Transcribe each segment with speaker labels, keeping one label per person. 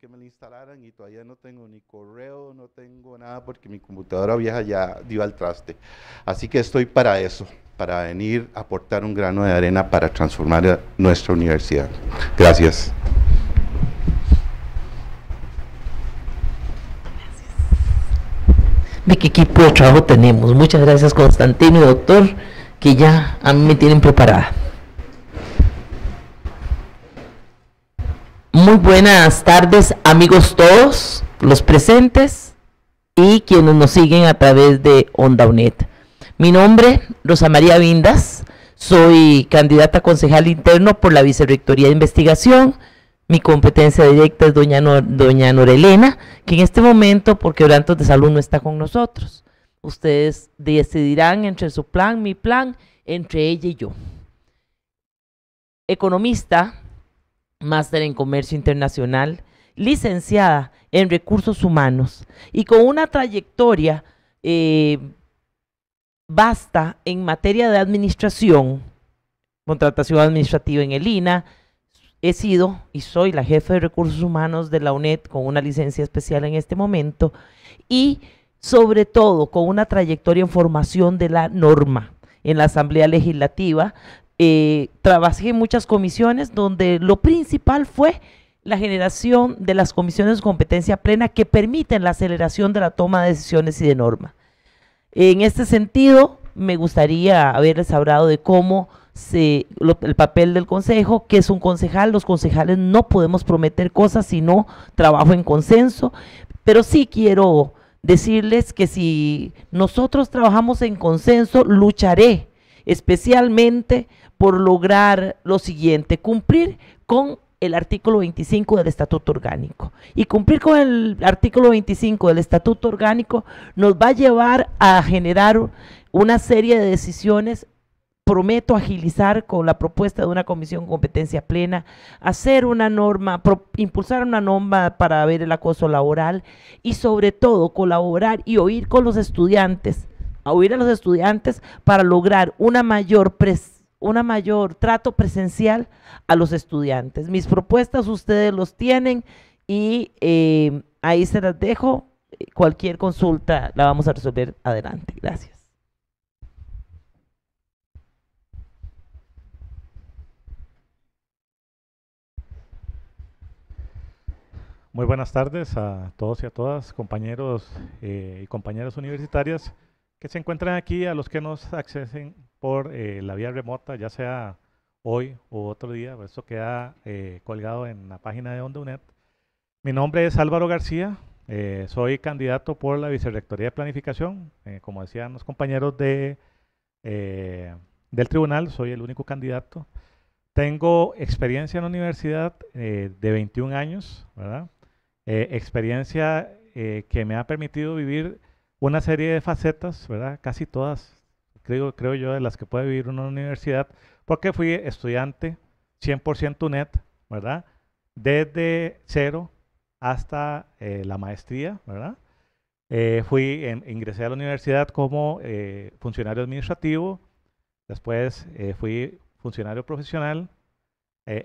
Speaker 1: que me lo instalaran y todavía no tengo ni correo, no tengo nada porque mi computadora vieja ya dio al traste. Así que estoy para eso, para venir a aportar un grano de arena para transformar nuestra universidad. Gracias.
Speaker 2: Ve qué equipo de trabajo tenemos. Muchas gracias Constantino y doctor, que ya a mí me tienen preparada. Muy buenas tardes amigos todos, los presentes y quienes nos siguen a través de Onda UNED. Mi nombre, Rosa María Vindas, soy candidata concejal interno por la Vicerrectoría de Investigación. Mi competencia directa es doña, doña Norelena, que en este momento, por quebrantos de salud, no está con nosotros. Ustedes decidirán entre su plan, mi plan, entre ella y yo. Economista, máster en comercio internacional, licenciada en recursos humanos y con una trayectoria eh, vasta en materia de administración, contratación administrativa en el INA. He sido y soy la jefa de recursos humanos de la UNED con una licencia especial en este momento y sobre todo con una trayectoria en formación de la norma en la Asamblea Legislativa, eh, trabajé en muchas comisiones donde lo principal fue la generación de las comisiones de competencia plena que permiten la aceleración de la toma de decisiones y de normas. En este sentido, me gustaría haberles hablado de cómo el papel del consejo, que es un concejal, los concejales no podemos prometer cosas si no trabajo en consenso, pero sí quiero decirles que si nosotros trabajamos en consenso, lucharé especialmente por lograr lo siguiente, cumplir con el artículo 25 del Estatuto Orgánico. Y cumplir con el artículo 25 del Estatuto Orgánico nos va a llevar a generar una serie de decisiones prometo agilizar con la propuesta de una comisión competencia plena, hacer una norma, impulsar una norma para ver el acoso laboral y sobre todo colaborar y oír con los estudiantes, a oír a los estudiantes para lograr una mayor presencia una mayor trato presencial a los estudiantes. Mis propuestas ustedes los tienen y eh, ahí se las dejo. Cualquier consulta la vamos a resolver adelante. Gracias.
Speaker 3: Muy buenas tardes a todos y a todas, compañeros eh, y compañeras universitarias que se encuentran aquí, a los que nos accesen por eh, la vía remota, ya sea hoy u otro día, eso queda eh, colgado en la página de OndeUNED. Mi nombre es Álvaro García, eh, soy candidato por la Vicerrectoría de Planificación, como decían los compañeros de, del tribunal, soy el único candidato. Tengo experiencia en la universidad de 21 años, ¿verdad? experiencia que me ha permitido vivir una serie de facetas, ¿verdad? Casi todas creo, yo, de las que puede vivir una universidad, porque fui estudiante 100% net, ¿verdad? Desde cero hasta eh, la maestría, ¿verdad? Eh, fui, ingresé a la universidad como eh, funcionario administrativo, después fui funcionario profesional,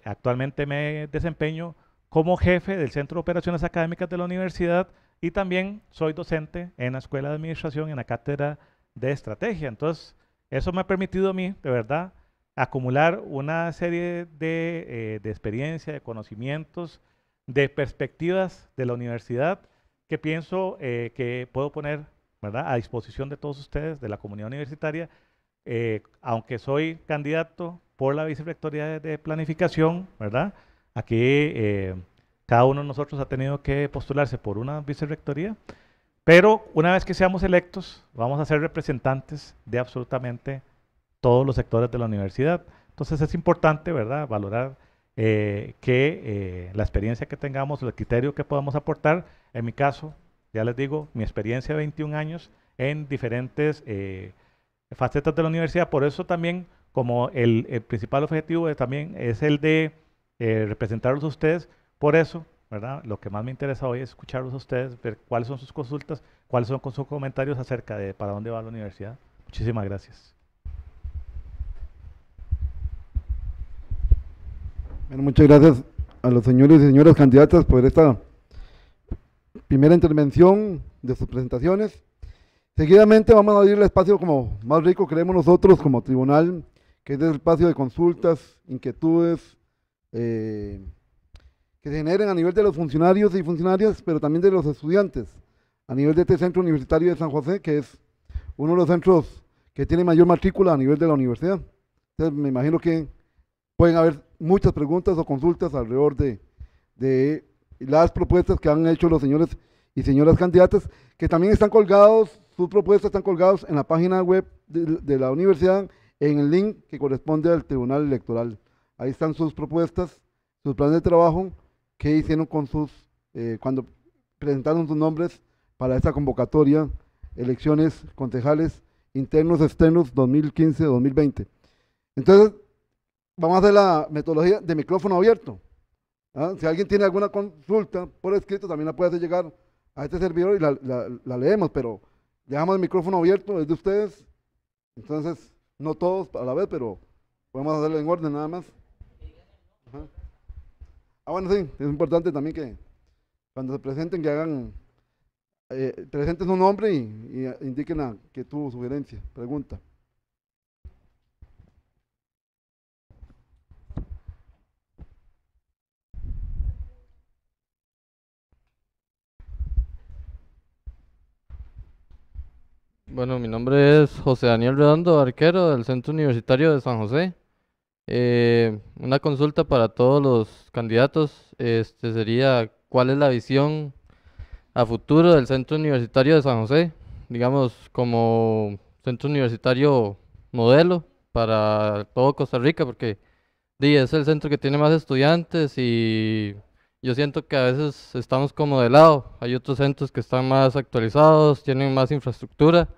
Speaker 3: actualmente me desempeño como jefe del Centro de Operaciones Académicas de la universidad y también soy docente en la Escuela de Administración en la Cátedra de estrategia. Entonces, eso me ha permitido a mí, de verdad, acumular una serie de, experiencias, eh, de experiencia, de conocimientos, de perspectivas de la universidad que pienso eh, que puedo poner ¿verdad? a disposición de todos ustedes, de la comunidad universitaria, eh, aunque soy candidato por la vicerrectoría de, planificación, ¿verdad? Aquí cada uno de nosotros ha tenido que postularse por una vicerrectoría pero una vez que seamos electos, vamos a ser representantes de absolutamente todos los sectores de la universidad. Entonces es importante, ¿verdad?, valorar eh, que eh, la experiencia que tengamos, el criterio que podamos aportar. En mi caso, ya les digo, mi experiencia de 21 años en diferentes eh, facetas de la universidad. Por eso también, como el, principal objetivo también es el de representarlos a ustedes, por eso lo que más me interesa hoy es escucharlos a ustedes, ver cuáles son sus consultas, cuáles son sus comentarios acerca de para dónde va la universidad. Muchísimas gracias.
Speaker 4: Bueno, muchas gracias a los señores y señoras candidatas por esta primera intervención de sus presentaciones. Seguidamente vamos a abrir el espacio como más rico creemos nosotros como tribunal, que es el espacio de consultas, inquietudes, eh, generen a nivel de los funcionarios y funcionarias, pero también de los estudiantes, a nivel de este centro universitario de San José, que es uno de los centros que tiene mayor matrícula a nivel de la universidad. me imagino que pueden haber muchas preguntas o consultas alrededor de, de las propuestas que han hecho los señores y señoras candidatas, que también están colgados, sus propuestas están colgados en la página web de, de, la universidad, en el link que corresponde al Tribunal Electoral. Ahí están sus propuestas, sus planes de trabajo qué hicieron con sus, eh, cuando presentaron sus nombres para esta convocatoria, elecciones concejales internos externos 2015-2020. Entonces, vamos a hacer la metodología de micrófono abierto. ¿ah? Si alguien tiene alguna consulta por escrito, también la puede hacer llegar a este servidor y la, la leemos, pero dejamos el micrófono abierto, es de ustedes. Entonces, no todos a la vez, pero podemos hacerlo en orden nada más. Ah, bueno, sí, es importante también que cuando se presenten, que hagan, eh, su un nombre y, eh, indiquen a que tuvo sugerencia, pregunta.
Speaker 5: Bueno, mi nombre es José Daniel Redondo, arquero del Centro Universitario de San José. Eh, una consulta para todos los candidatos este sería, ¿cuál es la visión a futuro del Centro Universitario de San José? Digamos, como centro universitario modelo para todo Costa Rica, porque es el centro que tiene más estudiantes y yo siento que a veces estamos como de lado. Hay otros centros que están más actualizados, tienen más infraestructura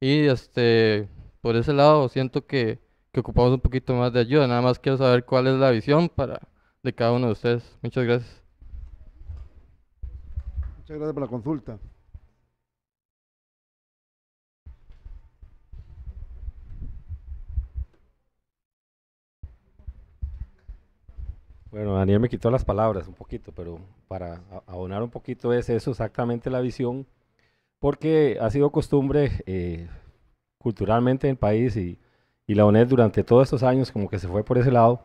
Speaker 5: y este, por ese lado siento que que ocupamos un poquito más de ayuda. Nada más quiero saber cuál es la visión para de cada uno de ustedes. Muchas gracias.
Speaker 4: Muchas gracias por la consulta.
Speaker 6: Bueno, Daniel me quitó las palabras un poquito, pero para abonar un poquito es eso exactamente la visión, porque ha sido costumbre eh, culturalmente en el país y y la UNED durante todos estos años como que se fue por ese lado,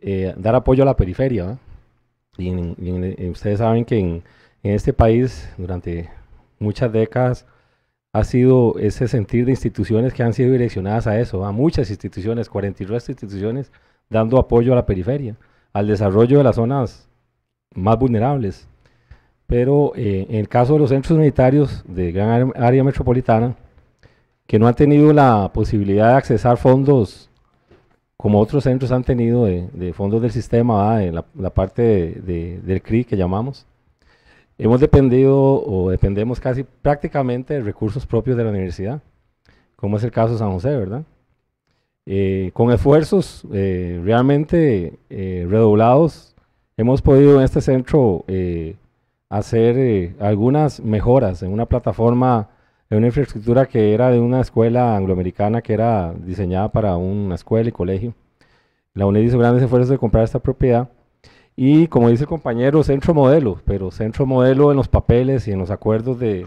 Speaker 6: eh, dar apoyo a la periferia. Y, eh, ustedes saben que en, este país durante muchas décadas ha sido ese sentir de instituciones que han sido direccionadas a eso, a muchas instituciones, 49 instituciones dando apoyo a la periferia, al desarrollo de las zonas más vulnerables. Pero eh, en el caso de los centros unitarios de gran área metropolitana, que no han tenido la posibilidad de accesar fondos como otros centros han tenido de, fondos del sistema, en la, parte del CRI que llamamos, hemos dependido o dependemos casi prácticamente de recursos propios de la universidad, como es el caso de San José, ¿verdad? Eh, con esfuerzos eh, realmente eh, redoblados, hemos podido en este centro hacer algunas mejoras en una plataforma es una infraestructura que era de una escuela angloamericana que era diseñada para una escuela y colegio. La UNED hizo grandes esfuerzos de comprar esta propiedad y, como dice el compañero, centro modelo, pero centro modelo en los papeles y en los acuerdos de,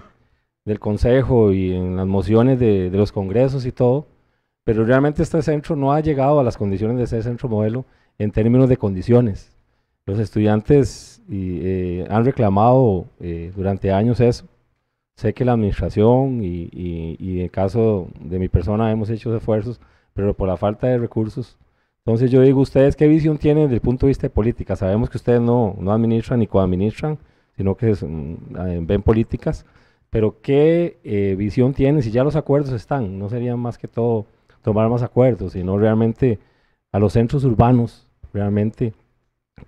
Speaker 6: del Consejo y en las mociones de, los congresos y todo, pero realmente este centro no ha llegado a las condiciones de ser centro modelo en términos de condiciones. Los estudiantes eh, han reclamado eh, durante años eso Sé que la administración y, en el caso de mi persona hemos hecho esfuerzos, pero por la falta de recursos. Entonces yo digo, ¿ustedes qué visión tienen desde el punto de vista de política? Sabemos que ustedes no, no administran ni coadministran, sino que mm, eh, ven políticas, pero ¿qué eh, visión tienen si ya los acuerdos están? No sería más que todo tomar más acuerdos, sino realmente a los centros urbanos, realmente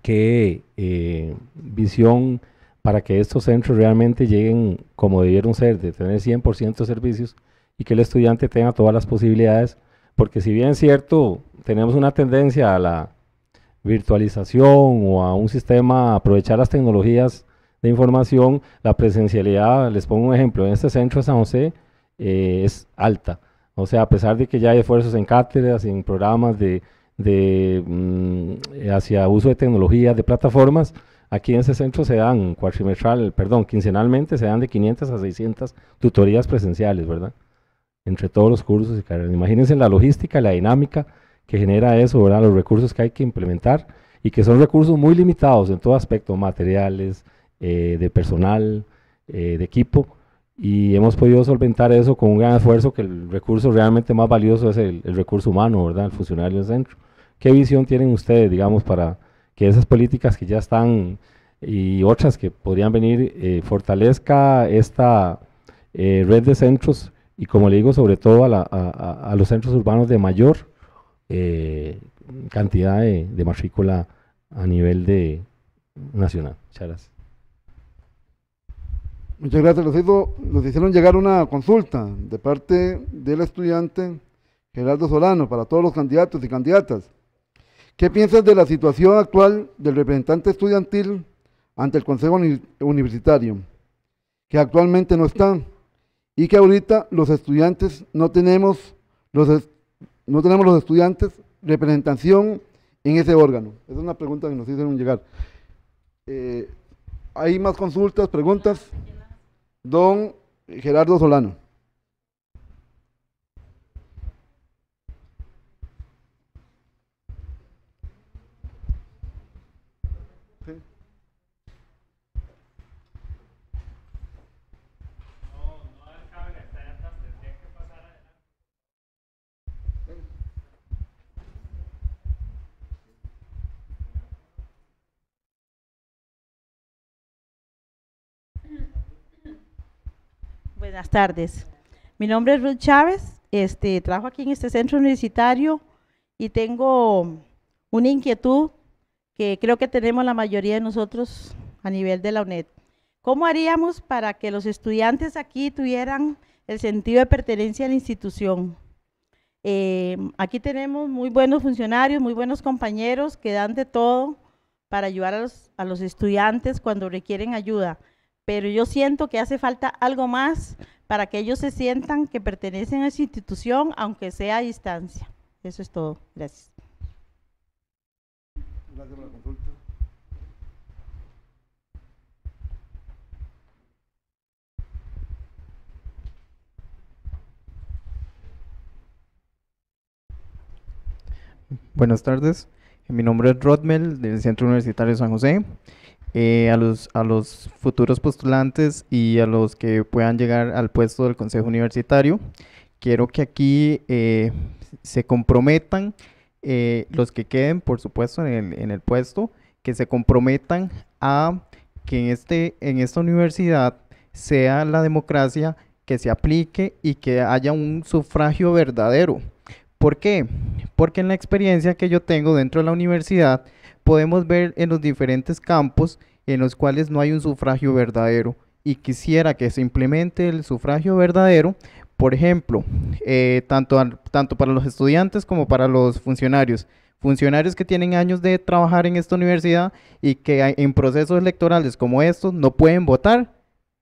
Speaker 6: qué eh, visión para que estos centros realmente lleguen como debieron ser, de tener 100% de servicios y que el estudiante tenga todas las posibilidades, porque si bien es cierto, tenemos una tendencia a la virtualización o a un sistema, a aprovechar las tecnologías de información, la presencialidad, les pongo un ejemplo, en este centro de San José eh, es alta, o sea, a pesar de que ya hay esfuerzos en cátedras, en programas de, mm, hacia uso de tecnologías, de plataformas, Aquí en ese centro se dan cuatrimestral, perdón, quincenalmente se dan de 500 a 600 tutorías presenciales, ¿verdad? Entre todos los cursos y carreras. Imagínense la logística, la dinámica que genera eso, ¿verdad? Los recursos que hay que implementar y que son recursos muy limitados en todo aspecto, materiales, eh, de personal, eh, de equipo, y hemos podido solventar eso con un gran esfuerzo que el recurso realmente más valioso es el, el recurso humano, ¿verdad? El funcionario del centro. ¿Qué visión tienen ustedes, digamos, para que esas políticas que ya están y otras que podrían venir eh, fortalezca esta eh, red de centros y como le digo, sobre todo a, los centros urbanos de mayor eh, cantidad de, matrícula a nivel de nacional. Muchas gracias.
Speaker 4: Muchas gracias. Nos, nos hicieron llegar una consulta de parte del estudiante Gerardo Solano para todos los candidatos y candidatas. ¿Qué piensas de la situación actual del representante estudiantil ante el Consejo Universitario, que actualmente no está y que ahorita los estudiantes no tenemos los, no tenemos los estudiantes representación en ese órgano? es una pregunta que nos hicieron llegar. Eh, ¿Hay más consultas, preguntas? Don Gerardo Solano.
Speaker 2: Buenas tardes.
Speaker 7: Mi nombre es
Speaker 8: Ruth Chávez, este, trabajo aquí en este centro universitario y tengo una inquietud que creo que tenemos la mayoría de nosotros a nivel de la UNED. ¿Cómo haríamos para que los estudiantes aquí tuvieran el sentido de pertenencia a la institución? Eh, aquí tenemos muy buenos funcionarios, muy buenos compañeros que dan de todo para ayudar a los, a los estudiantes cuando requieren ayuda pero yo siento que hace falta algo más para que ellos se sientan que pertenecen a esa institución, aunque sea a distancia. Eso es todo. Gracias.
Speaker 4: Gracias por la consulta.
Speaker 5: Buenas tardes, mi nombre es Rodmel del Centro Universitario San José. Eh, a, los, futuros postulantes y a los que puedan llegar al puesto del Consejo Universitario. Quiero que aquí eh, se comprometan, eh, los que queden, por supuesto, en el, el puesto, que se comprometan a que este, en esta universidad sea la democracia que se aplique y que haya un sufragio verdadero. ¿Por qué? Porque en la experiencia que yo tengo dentro de la universidad, podemos ver en los diferentes campos en los cuales no hay un sufragio verdadero y quisiera que se implemente el sufragio verdadero, por ejemplo, eh, tanto, tanto para los estudiantes como para los funcionarios. Funcionarios que tienen años de trabajar en esta universidad y que en procesos electorales como estos no pueden votar,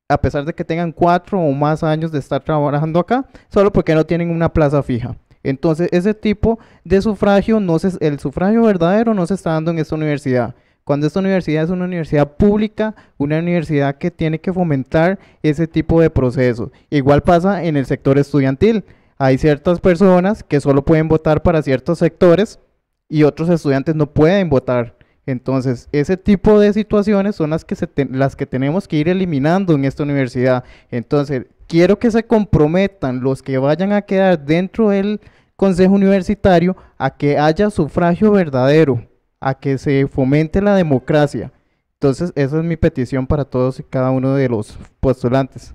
Speaker 5: a pesar de que tengan cuatro o más años de estar trabajando acá, solo porque no tienen una plaza fija. Entonces, ese tipo de sufragio, no se, el sufragio verdadero no se está dando en esta universidad. Cuando esta universidad es una universidad pública, una universidad que tiene que fomentar ese tipo de procesos. Igual pasa en el sector estudiantil. Hay ciertas personas que solo pueden votar para ciertos sectores y otros estudiantes no pueden votar. Entonces, ese tipo de situaciones son las que, las que tenemos que ir eliminando en esta universidad. Entonces, quiero que se comprometan los que vayan a quedar dentro del Consejo Universitario a que haya sufragio verdadero, a que se fomente la democracia. Entonces, esa es mi petición para todos y cada uno de los postulantes.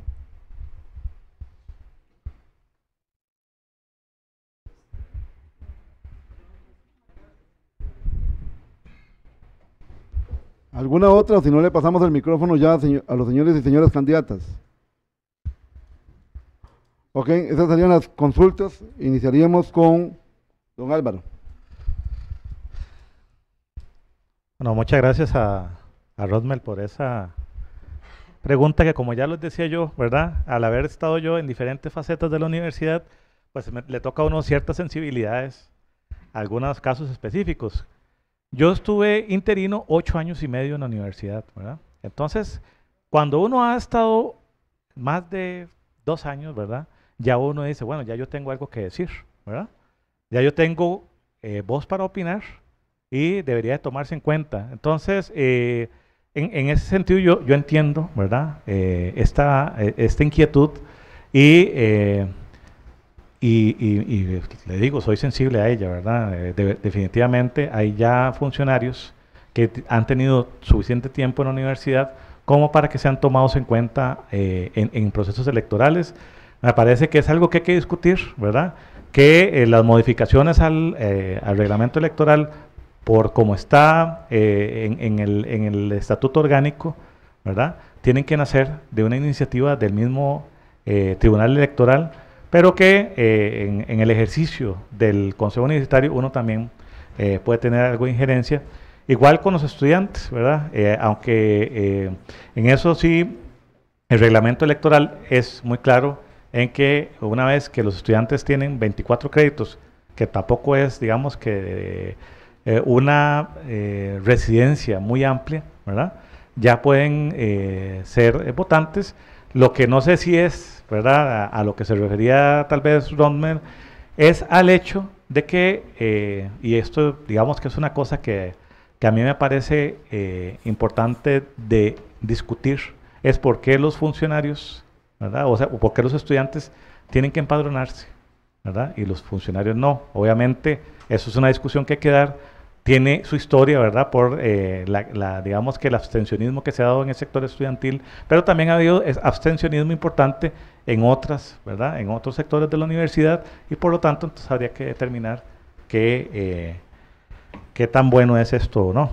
Speaker 4: ¿Alguna otra? Si no, le pasamos el micrófono ya a los señores y señoras candidatas. Ok, esas serían las consultas. Iniciaríamos con don Álvaro.
Speaker 3: Bueno, muchas gracias a, a Rosmel por esa pregunta que como ya les decía yo, ¿verdad? Al haber estado yo en diferentes facetas de la universidad, pues le toca a uno ciertas sensibilidades, algunos casos específicos. Yo estuve interino ocho años y medio en la universidad, ¿verdad? Entonces, cuando uno ha estado más de dos años, ¿verdad? ya uno dice, bueno, ya yo tengo algo que decir, ¿verdad? Ya yo tengo eh, voz para opinar y debería tomarse en cuenta. Entonces, eh, en, en, ese sentido yo, yo entiendo, ¿verdad? Eh, esta, esta inquietud y, y, y, le digo, soy sensible a ella, ¿verdad? definitivamente hay ya funcionarios que han tenido suficiente tiempo en la universidad como para que sean tomados en cuenta en procesos electorales me parece que es algo que hay que discutir, ¿verdad? Que eh, las modificaciones eh, al, reglamento electoral, por como está eh, en, el, estatuto orgánico, ¿verdad? Tienen que nacer de una iniciativa del mismo Tribunal Electoral, pero que en, en, el ejercicio del Consejo Universitario uno también puede tener algo de injerencia. Igual con los estudiantes, ¿verdad? aunque en eso sí el reglamento electoral es muy claro en que una vez que los estudiantes tienen 24 créditos, que tampoco es, digamos, que eh, una eh, residencia muy amplia, ¿verdad? Ya pueden eh, ser votantes. Lo que no sé si es, ¿verdad? A, lo que se refería tal vez Rondman es al hecho de que, y esto digamos que es una cosa que, que a mí me parece importante de discutir, es por qué los funcionarios ¿verdad? O sea, ¿por qué los estudiantes tienen que empadronarse, ¿verdad? Y los funcionarios no. Obviamente, eso es una discusión que hay que dar. Tiene su historia, ¿verdad? Por, eh, la, digamos que el abstencionismo que se ha dado en el sector estudiantil, pero también ha habido abstencionismo importante en otras, ¿verdad? En otros sectores de la universidad y por lo tanto, entonces habría que determinar qué, eh, qué tan bueno es esto o no.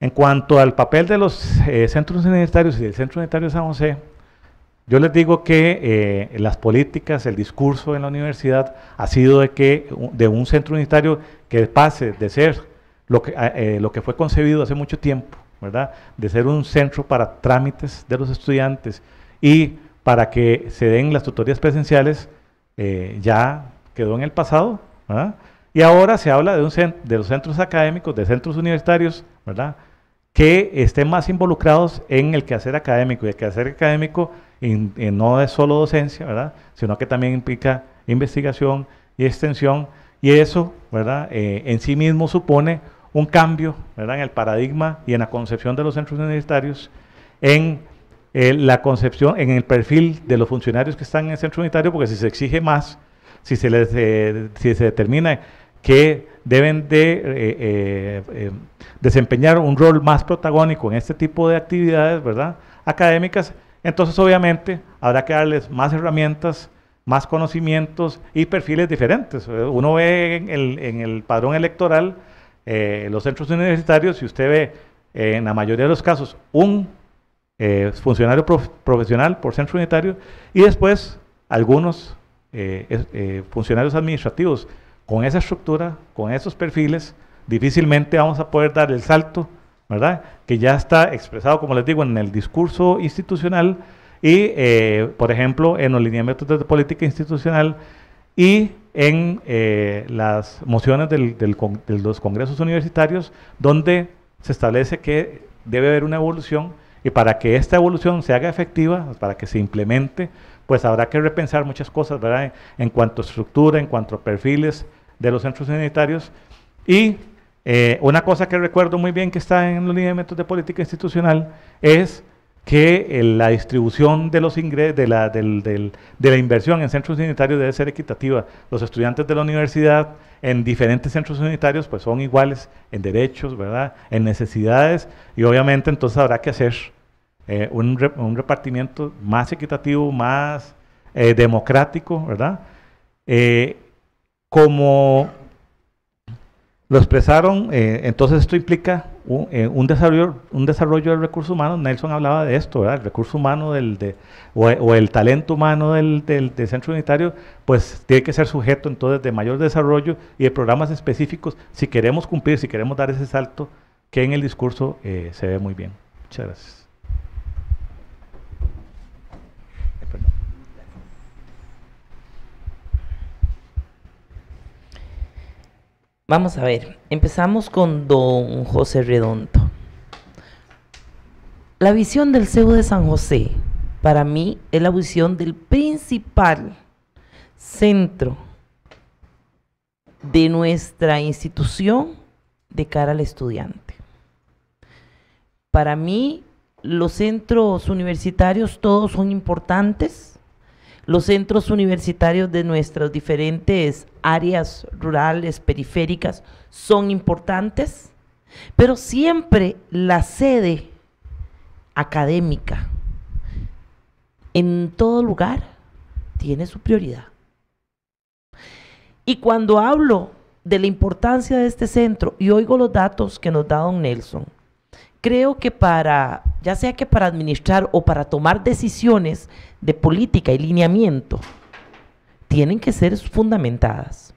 Speaker 3: En cuanto al papel de los eh, centros universitarios y del Centro Universitario de San José, yo les digo que eh, las políticas, el discurso en la universidad ha sido de que de un centro unitario que pase de ser lo que, eh, eh, lo que fue concebido hace mucho tiempo, ¿verdad? De ser un centro para trámites de los estudiantes y para que se den las tutorías presenciales, ya quedó en el pasado, Y ahora se habla de, un de los centros académicos, de centros universitarios, ¿verdad? Que estén más involucrados en el quehacer académico y el quehacer académico no es solo docencia, ¿verdad? Sino que también implica investigación y extensión. Y eso, ¿verdad? Eh, en sí mismo supone un cambio, En el paradigma y en la concepción de los centros universitarios, en eh, la concepción, en el perfil de los funcionarios que están en el centro universitario, porque si se exige más, si se les, eh, determina que deben de desempeñar un rol más protagónico en este tipo de actividades, ¿verdad? Académicas, entonces, obviamente, habrá que darles más herramientas, más conocimientos y perfiles diferentes. Eh, uno ve en el, padrón electoral eh, los centros universitarios y usted ve eh, en la mayoría de los casos un funcionario profesional por centro unitario y después algunos funcionarios administrativos. Con esa estructura, con esos perfiles, difícilmente vamos a poder dar el salto ¿verdad? Que ya está expresado, como les digo, en el discurso institucional y, eh, por ejemplo, en los lineamientos de política institucional y en eh, las mociones del, de los congresos universitarios, donde se establece que debe haber una evolución y para que esta evolución se haga efectiva, para que se implemente, pues habrá que repensar muchas cosas, ¿verdad? En, cuanto a estructura, en cuanto a perfiles de los centros sanitarios y eh, una cosa que recuerdo muy bien que está en los lineamientos de política institucional es que eh, la distribución de los ingresos, de la, inversión en centros unitarios debe ser equitativa. Los estudiantes de la universidad en diferentes centros unitarios pues son iguales en derechos, ¿verdad? En necesidades y obviamente entonces habrá que hacer eh, un, un, repartimiento más equitativo, más democrático, ¿verdad? como lo expresaron, eh, entonces esto implica un, eh, un, desarrollo, un desarrollo del recurso humano. Nelson hablaba de esto, El recurso humano del, de, o, el talento humano del, del, centro unitario, pues tiene que ser sujeto entonces de mayor desarrollo y de programas específicos si queremos cumplir, si queremos dar ese salto que en el discurso eh, se ve muy bien. Muchas gracias.
Speaker 2: Vamos a ver, empezamos con don José Redondo. La visión del CEU de San José, para mí, es la visión del principal centro de nuestra institución de cara al estudiante. Para mí, los centros universitarios todos son importantes, los centros universitarios de nuestras diferentes áreas rurales, periféricas, son importantes, pero siempre la sede académica en todo lugar tiene su prioridad. Y cuando hablo de la importancia de este centro y oigo los datos que nos da don Nelson, creo que para, ya sea que para administrar o para tomar decisiones, de política y lineamiento tienen que ser fundamentadas.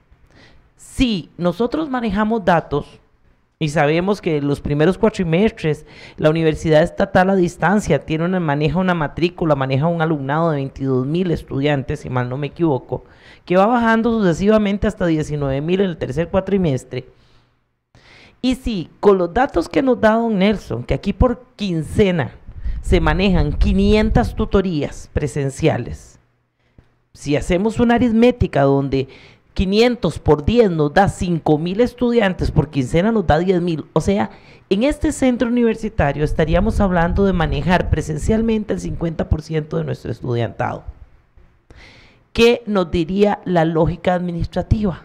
Speaker 2: Si nosotros manejamos datos y sabemos que los primeros cuatrimestres la universidad estatal a distancia tiene maneja una matrícula, maneja un alumnado de 22 mil estudiantes, si mal no me equivoco, que va bajando sucesivamente hasta 19 mil en el tercer cuatrimestre. Y si con los datos que nos da don Nelson, que aquí por quincena se manejan 500 tutorías presenciales. Si hacemos una aritmética donde 500 por 10 nos da mil estudiantes, por quincena nos da 10.000. O sea, en este centro universitario estaríamos hablando de manejar presencialmente el 50% de nuestro estudiantado. ¿Qué nos diría la lógica administrativa?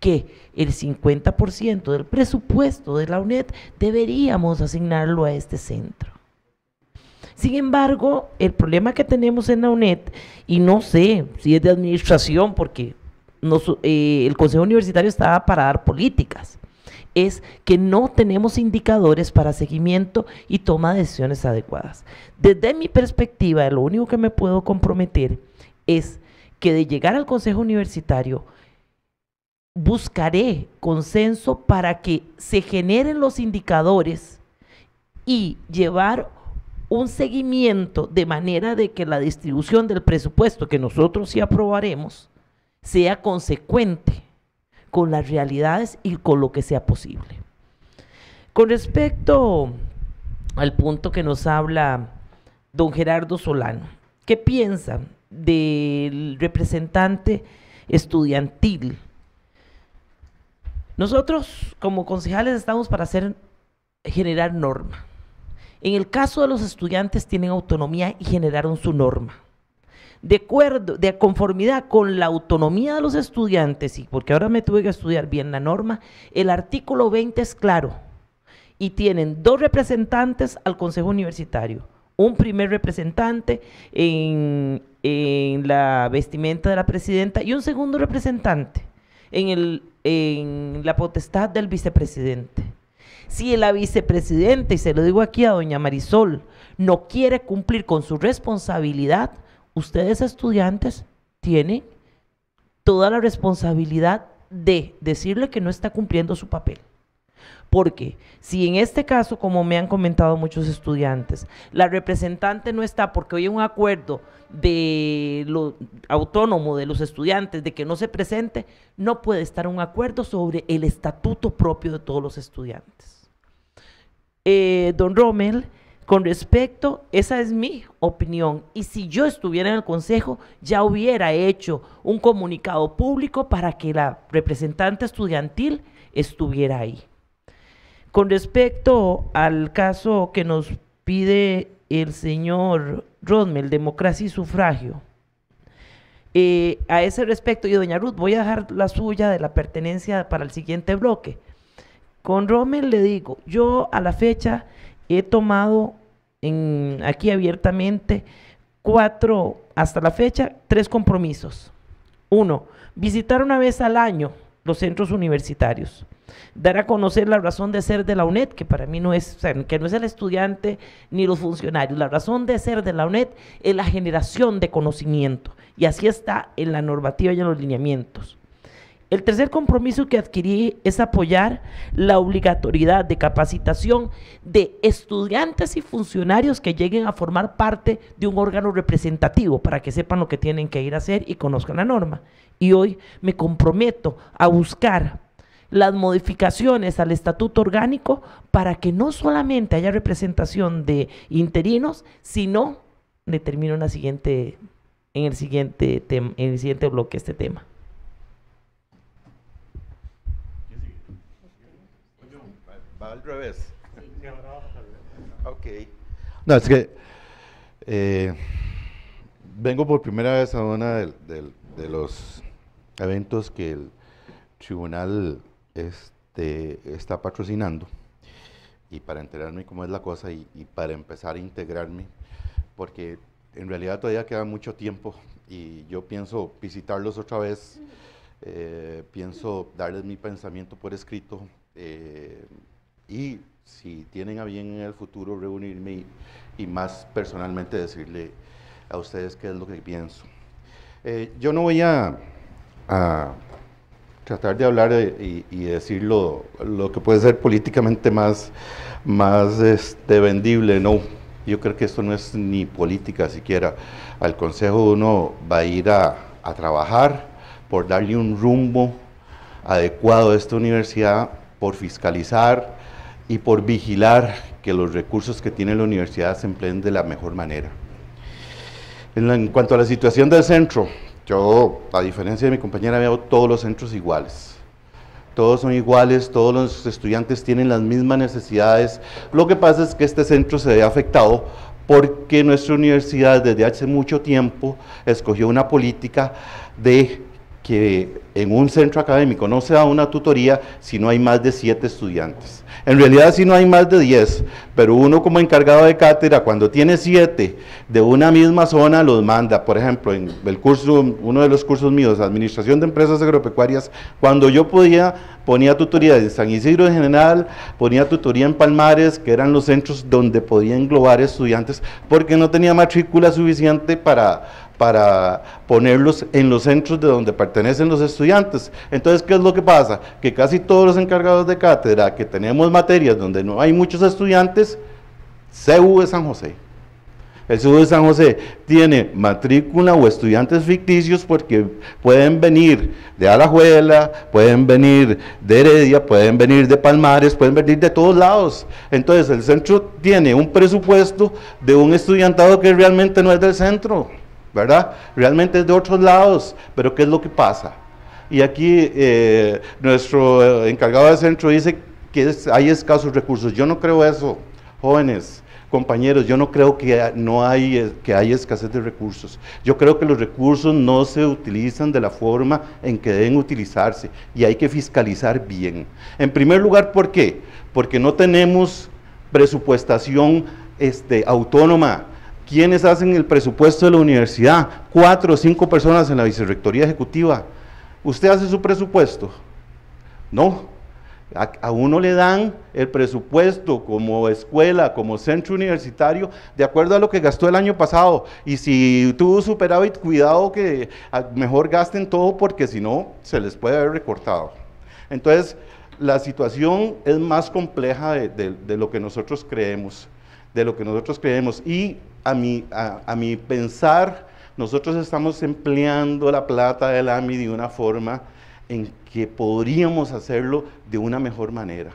Speaker 2: Que el 50% del presupuesto de la UNED deberíamos asignarlo a este centro. Sin embargo, el problema que tenemos en la UNED, y no sé si es de administración, porque eh, el Consejo Universitario estaba para dar políticas, es que no tenemos indicadores para seguimiento y toma de decisiones adecuadas. Desde mi perspectiva, lo único que me puedo comprometer es que de llegar al Consejo Universitario, buscaré consenso para que se generen los indicadores y llevar un seguimiento de manera de que la distribución del presupuesto que nosotros sí aprobaremos sea consecuente con las realidades y con lo que sea posible. Con respecto al punto que nos habla don Gerardo Solano, ¿qué piensa del representante estudiantil? Nosotros como concejales estamos para hacer generar norma en el caso de los estudiantes tienen autonomía y generaron su norma. De acuerdo, de conformidad con la autonomía de los estudiantes, y porque ahora me tuve que estudiar bien la norma, el artículo 20 es claro y tienen dos representantes al Consejo Universitario. Un primer representante en, la vestimenta de la presidenta y un segundo representante en la potestad del vicepresidente. Si la vicepresidenta, y se lo digo aquí a doña Marisol, no quiere cumplir con su responsabilidad, ustedes estudiantes tienen toda la responsabilidad de decirle que no está cumpliendo su papel. Porque si en este caso, como me han comentado muchos estudiantes, la representante no está porque hoy hay un acuerdo de lo autónomo de los estudiantes de que no se presente, no puede estar un acuerdo sobre el estatuto propio de todos los estudiantes. Eh, don Rommel, con respecto, esa es mi opinión. Y si yo estuviera en el Consejo, ya hubiera hecho un comunicado público para que la representante estudiantil estuviera ahí. Con respecto al caso que nos pide el señor Rommel, democracia y sufragio, eh, a ese respecto, yo, doña Ruth, voy a dejar la suya de la pertenencia para el siguiente bloque con Rommel le digo, yo a la fecha he tomado en, aquí abiertamente cuatro, hasta la fecha, tres compromisos. Uno, visitar una vez al año los centros universitarios, dar a conocer la razón de ser de la UNED, que para mí no es, que no es el estudiante ni los funcionarios, la razón de ser de la UNED es la generación de conocimiento, y así está en la normativa y en los lineamientos. El tercer compromiso que adquirí es apoyar la obligatoriedad de capacitación de estudiantes y funcionarios que lleguen a formar parte de un órgano representativo para que sepan lo que tienen que ir a hacer y conozcan la norma. Y hoy me comprometo a buscar las modificaciones al estatuto orgánico para que no solamente haya representación de interinos, sino, determino en, siguiente, en, el, siguiente en el siguiente bloque este tema.
Speaker 1: al revés. Ok. No, es que eh, vengo por primera vez a una de, los eventos que el tribunal este, está patrocinando y para enterarme cómo es la cosa y, para empezar a integrarme, porque en realidad todavía queda mucho tiempo y yo pienso visitarlos otra vez, eh, pienso darles mi pensamiento por escrito. Eh, y si tienen a bien en el futuro reunirme y, más personalmente decirle a ustedes qué es lo que pienso. Eh, yo no voy a, tratar de hablar eh, y, decir lo, que puede ser políticamente más, más este, vendible, no. Yo creo que esto no es ni política siquiera. Al Consejo uno va a ir a, a trabajar por darle un rumbo adecuado a esta universidad, por fiscalizar, y por vigilar que los recursos que tiene la universidad se empleen de la mejor manera. En, cuanto a la situación del centro, yo, a diferencia de mi compañera, veo todos los centros iguales. Todos son iguales, todos los estudiantes tienen las mismas necesidades. Lo que pasa es que este centro se ve afectado porque nuestra universidad desde hace mucho tiempo escogió una política de que en un centro académico no sea una tutoría si no hay más de siete estudiantes. En realidad si no hay más de diez, pero uno como encargado de cátedra, cuando tiene siete de una misma zona, los manda. Por ejemplo, en el curso, uno de los cursos míos, Administración de Empresas Agropecuarias, cuando yo podía, ponía tutoría en San Isidro en general, ponía tutoría en Palmares, que eran los centros donde podía englobar estudiantes, porque no tenía matrícula suficiente para para ponerlos en los centros de donde pertenecen los estudiantes. Entonces, ¿qué es lo que pasa? Que casi todos los encargados de cátedra que tenemos materias donde no hay muchos estudiantes, CU de San José. El CU de San José tiene matrícula o estudiantes ficticios porque pueden venir de Alajuela, pueden venir de Heredia, pueden venir de Palmares, pueden venir de todos lados. Entonces el centro tiene un presupuesto de un estudiantado que realmente no es del centro. ¿verdad? Realmente es de otros lados, pero ¿qué es lo que pasa? Y aquí eh, nuestro eh, encargado de centro dice que hay escasos recursos. Yo no creo eso, jóvenes, compañeros, yo no creo que, no hay, eh, que hay escasez de recursos. Yo creo que los recursos no se utilizan de la forma en que deben utilizarse y hay que fiscalizar bien. En primer lugar, ¿por qué? Porque no tenemos presupuestación este, autónoma ¿Quiénes hacen el presupuesto de la universidad? Cuatro o cinco personas en la vicerrectoría ejecutiva. ¿Usted hace su presupuesto? No. A, uno le dan el presupuesto como escuela, como centro universitario, de acuerdo a lo que gastó el año pasado. Y si tuvo superávit, cuidado que ah, mejor gasten todo porque si no, se les puede haber recortado. Entonces, la situación es más compleja de, de lo que nosotros creemos, de lo que nosotros creemos. Y a mi, a, pensar, nosotros estamos empleando la plata del AMI de una forma en que podríamos hacerlo de una mejor manera,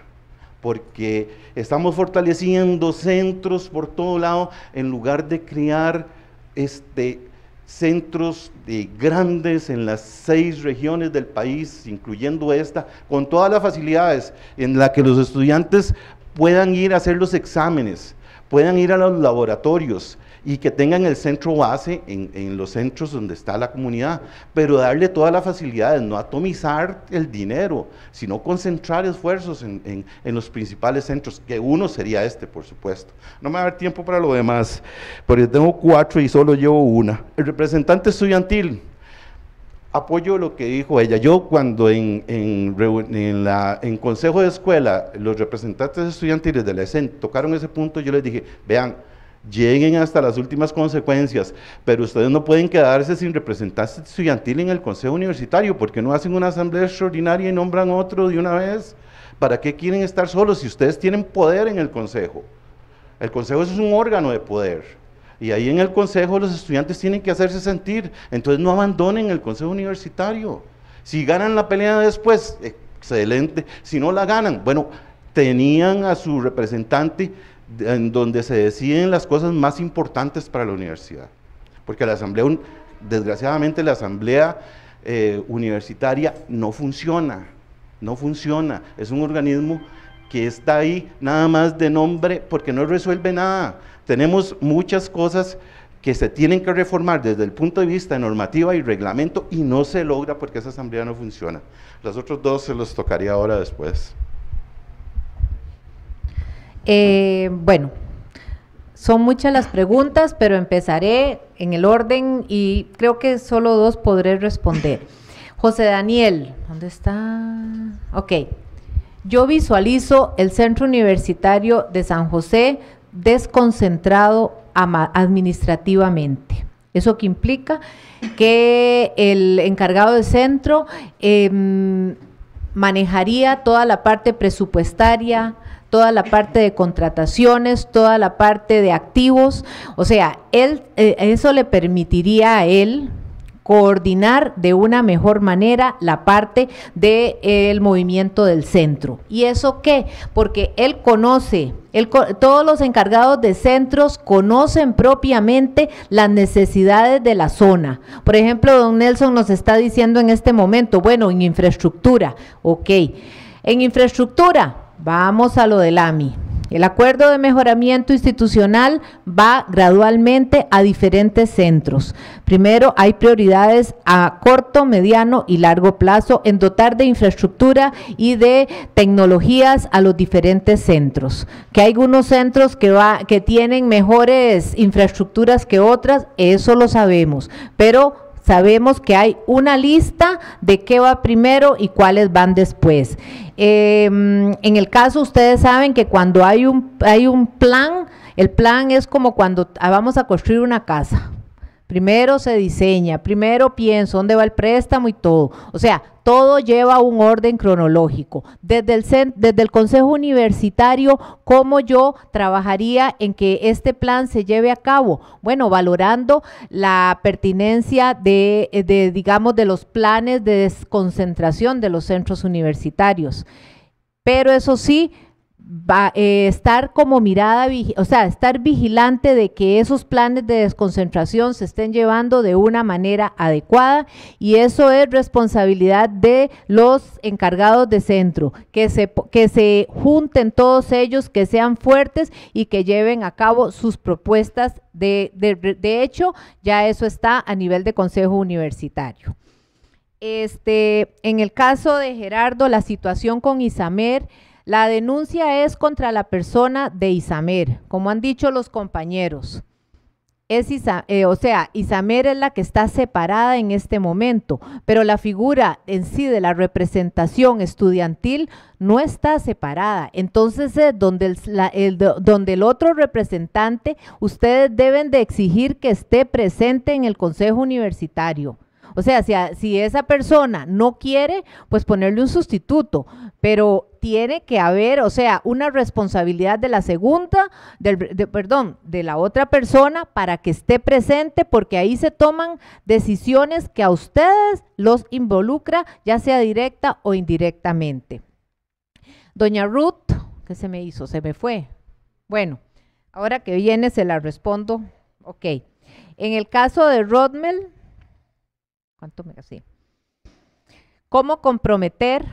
Speaker 1: porque estamos fortaleciendo centros por todo lado en lugar de crear este, centros de grandes en las seis regiones del país, incluyendo esta, con todas las facilidades en las que los estudiantes puedan ir a hacer los exámenes puedan ir a los laboratorios y que tengan el centro base en, los centros donde está la comunidad, pero darle todas las facilidades, no atomizar el dinero, sino concentrar esfuerzos en, en, los principales centros, que uno sería este, por supuesto. No me va a dar tiempo para lo demás, porque tengo cuatro y solo llevo una. El representante estudiantil, apoyo lo que dijo ella. Yo cuando en, en, la, consejo de escuela los representantes estudiantiles de la ESEN tocaron ese punto, yo les dije, vean, lleguen hasta las últimas consecuencias, pero ustedes no pueden quedarse sin representante estudiantil en el consejo universitario, porque no hacen una asamblea extraordinaria y nombran otro de una vez. ¿Para qué quieren estar solos si ustedes tienen poder en el consejo? El consejo es un órgano de poder. Y ahí en el consejo los estudiantes tienen que hacerse sentir. Entonces no abandonen el consejo universitario. Si ganan la pelea después, excelente. Si no la ganan, bueno, tenían a su representante en donde se deciden las cosas más importantes para la universidad. Porque la asamblea, desgraciadamente la asamblea eh, universitaria no funciona, no funciona. Es un organismo que está ahí nada más de nombre porque no resuelve nada. Tenemos muchas cosas que se tienen que reformar desde el punto de vista de normativa y reglamento y no se logra porque esa asamblea no funciona. Los otros dos se los tocaría ahora después.
Speaker 9: Eh, bueno, son muchas las preguntas, pero empezaré en el orden y creo que solo dos podré responder. José Daniel, ¿dónde está? Ok, yo visualizo el Centro Universitario de San José desconcentrado administrativamente. Eso que implica que el encargado de centro em, manejaría toda la parte presupuestaria, toda la parte de contrataciones, toda la parte de activos. O sea, él, eh, eso le permitiría a él coordinar de una mejor manera la parte del movimiento del centro. ¿Y eso qué? Porque él conoce, todos los encargados de centros conocen propiamente las necesidades de la zona. Por ejemplo, don Nelson nos está diciendo en este momento, bueno, en infraestructura, ok. En infraestructura, vamos a lo del AMI. El acuerdo de mejoramiento institucional va gradualmente a diferentes centros. Primero, hay prioridades a corto, mediano y largo plazo en dotar de infraestructura y de tecnologías a los diferentes centros. Que hay unos centros que, va, que tienen mejores infraestructuras que otras, eso lo sabemos, pero sabemos que hay una lista de qué va primero y cuáles van después. Em, en el caso, ustedes saben que cuando hay un, hay un plan, el plan es como cuando ah, vamos a construir una casa. Primero se diseña, primero pienso dónde va el préstamo y todo. O sea, todo lleva un orden cronológico. Desde el, desde el Consejo Universitario, ¿cómo yo trabajaría en que este plan se lleve a cabo? Bueno, valorando la pertinencia de, eh, de digamos, de los planes de desconcentración de los centros universitarios. Pero eso sí, eh, estar como mirada, o sea, estar vigilante de que esos planes de desconcentración se estén llevando de una manera adecuada y eso es responsabilidad de los encargados de centro, que se, que se junten todos ellos, que sean fuertes y que lleven a cabo sus propuestas. De, de, hecho, ya eso está a nivel de consejo universitario. Este, en el caso de Gerardo, la situación con Isamer, la denuncia es contra la persona de Isamer, como han dicho los compañeros. Es eh, o sea, Isamer es la que está separada en este momento, pero la figura en sí de la representación estudiantil no está separada. Entonces, eh, donde, donde el otro representante, ustedes deben de exigir que esté presente en el Consejo Universitario. O sea, si, esa persona no quiere, pues ponerle un sustituto, pero tiene que haber, o sea, una responsabilidad de la segunda, del, perdón, de la otra persona para que esté presente, porque ahí se toman decisiones que a ustedes los involucra, ya sea directa o indirectamente. Doña Ruth, ¿qué se me hizo? Se me fue. Bueno, ahora que viene se la respondo. Ok. En el caso de Rodmel, ¿Cuánto me ¿Cómo comprometer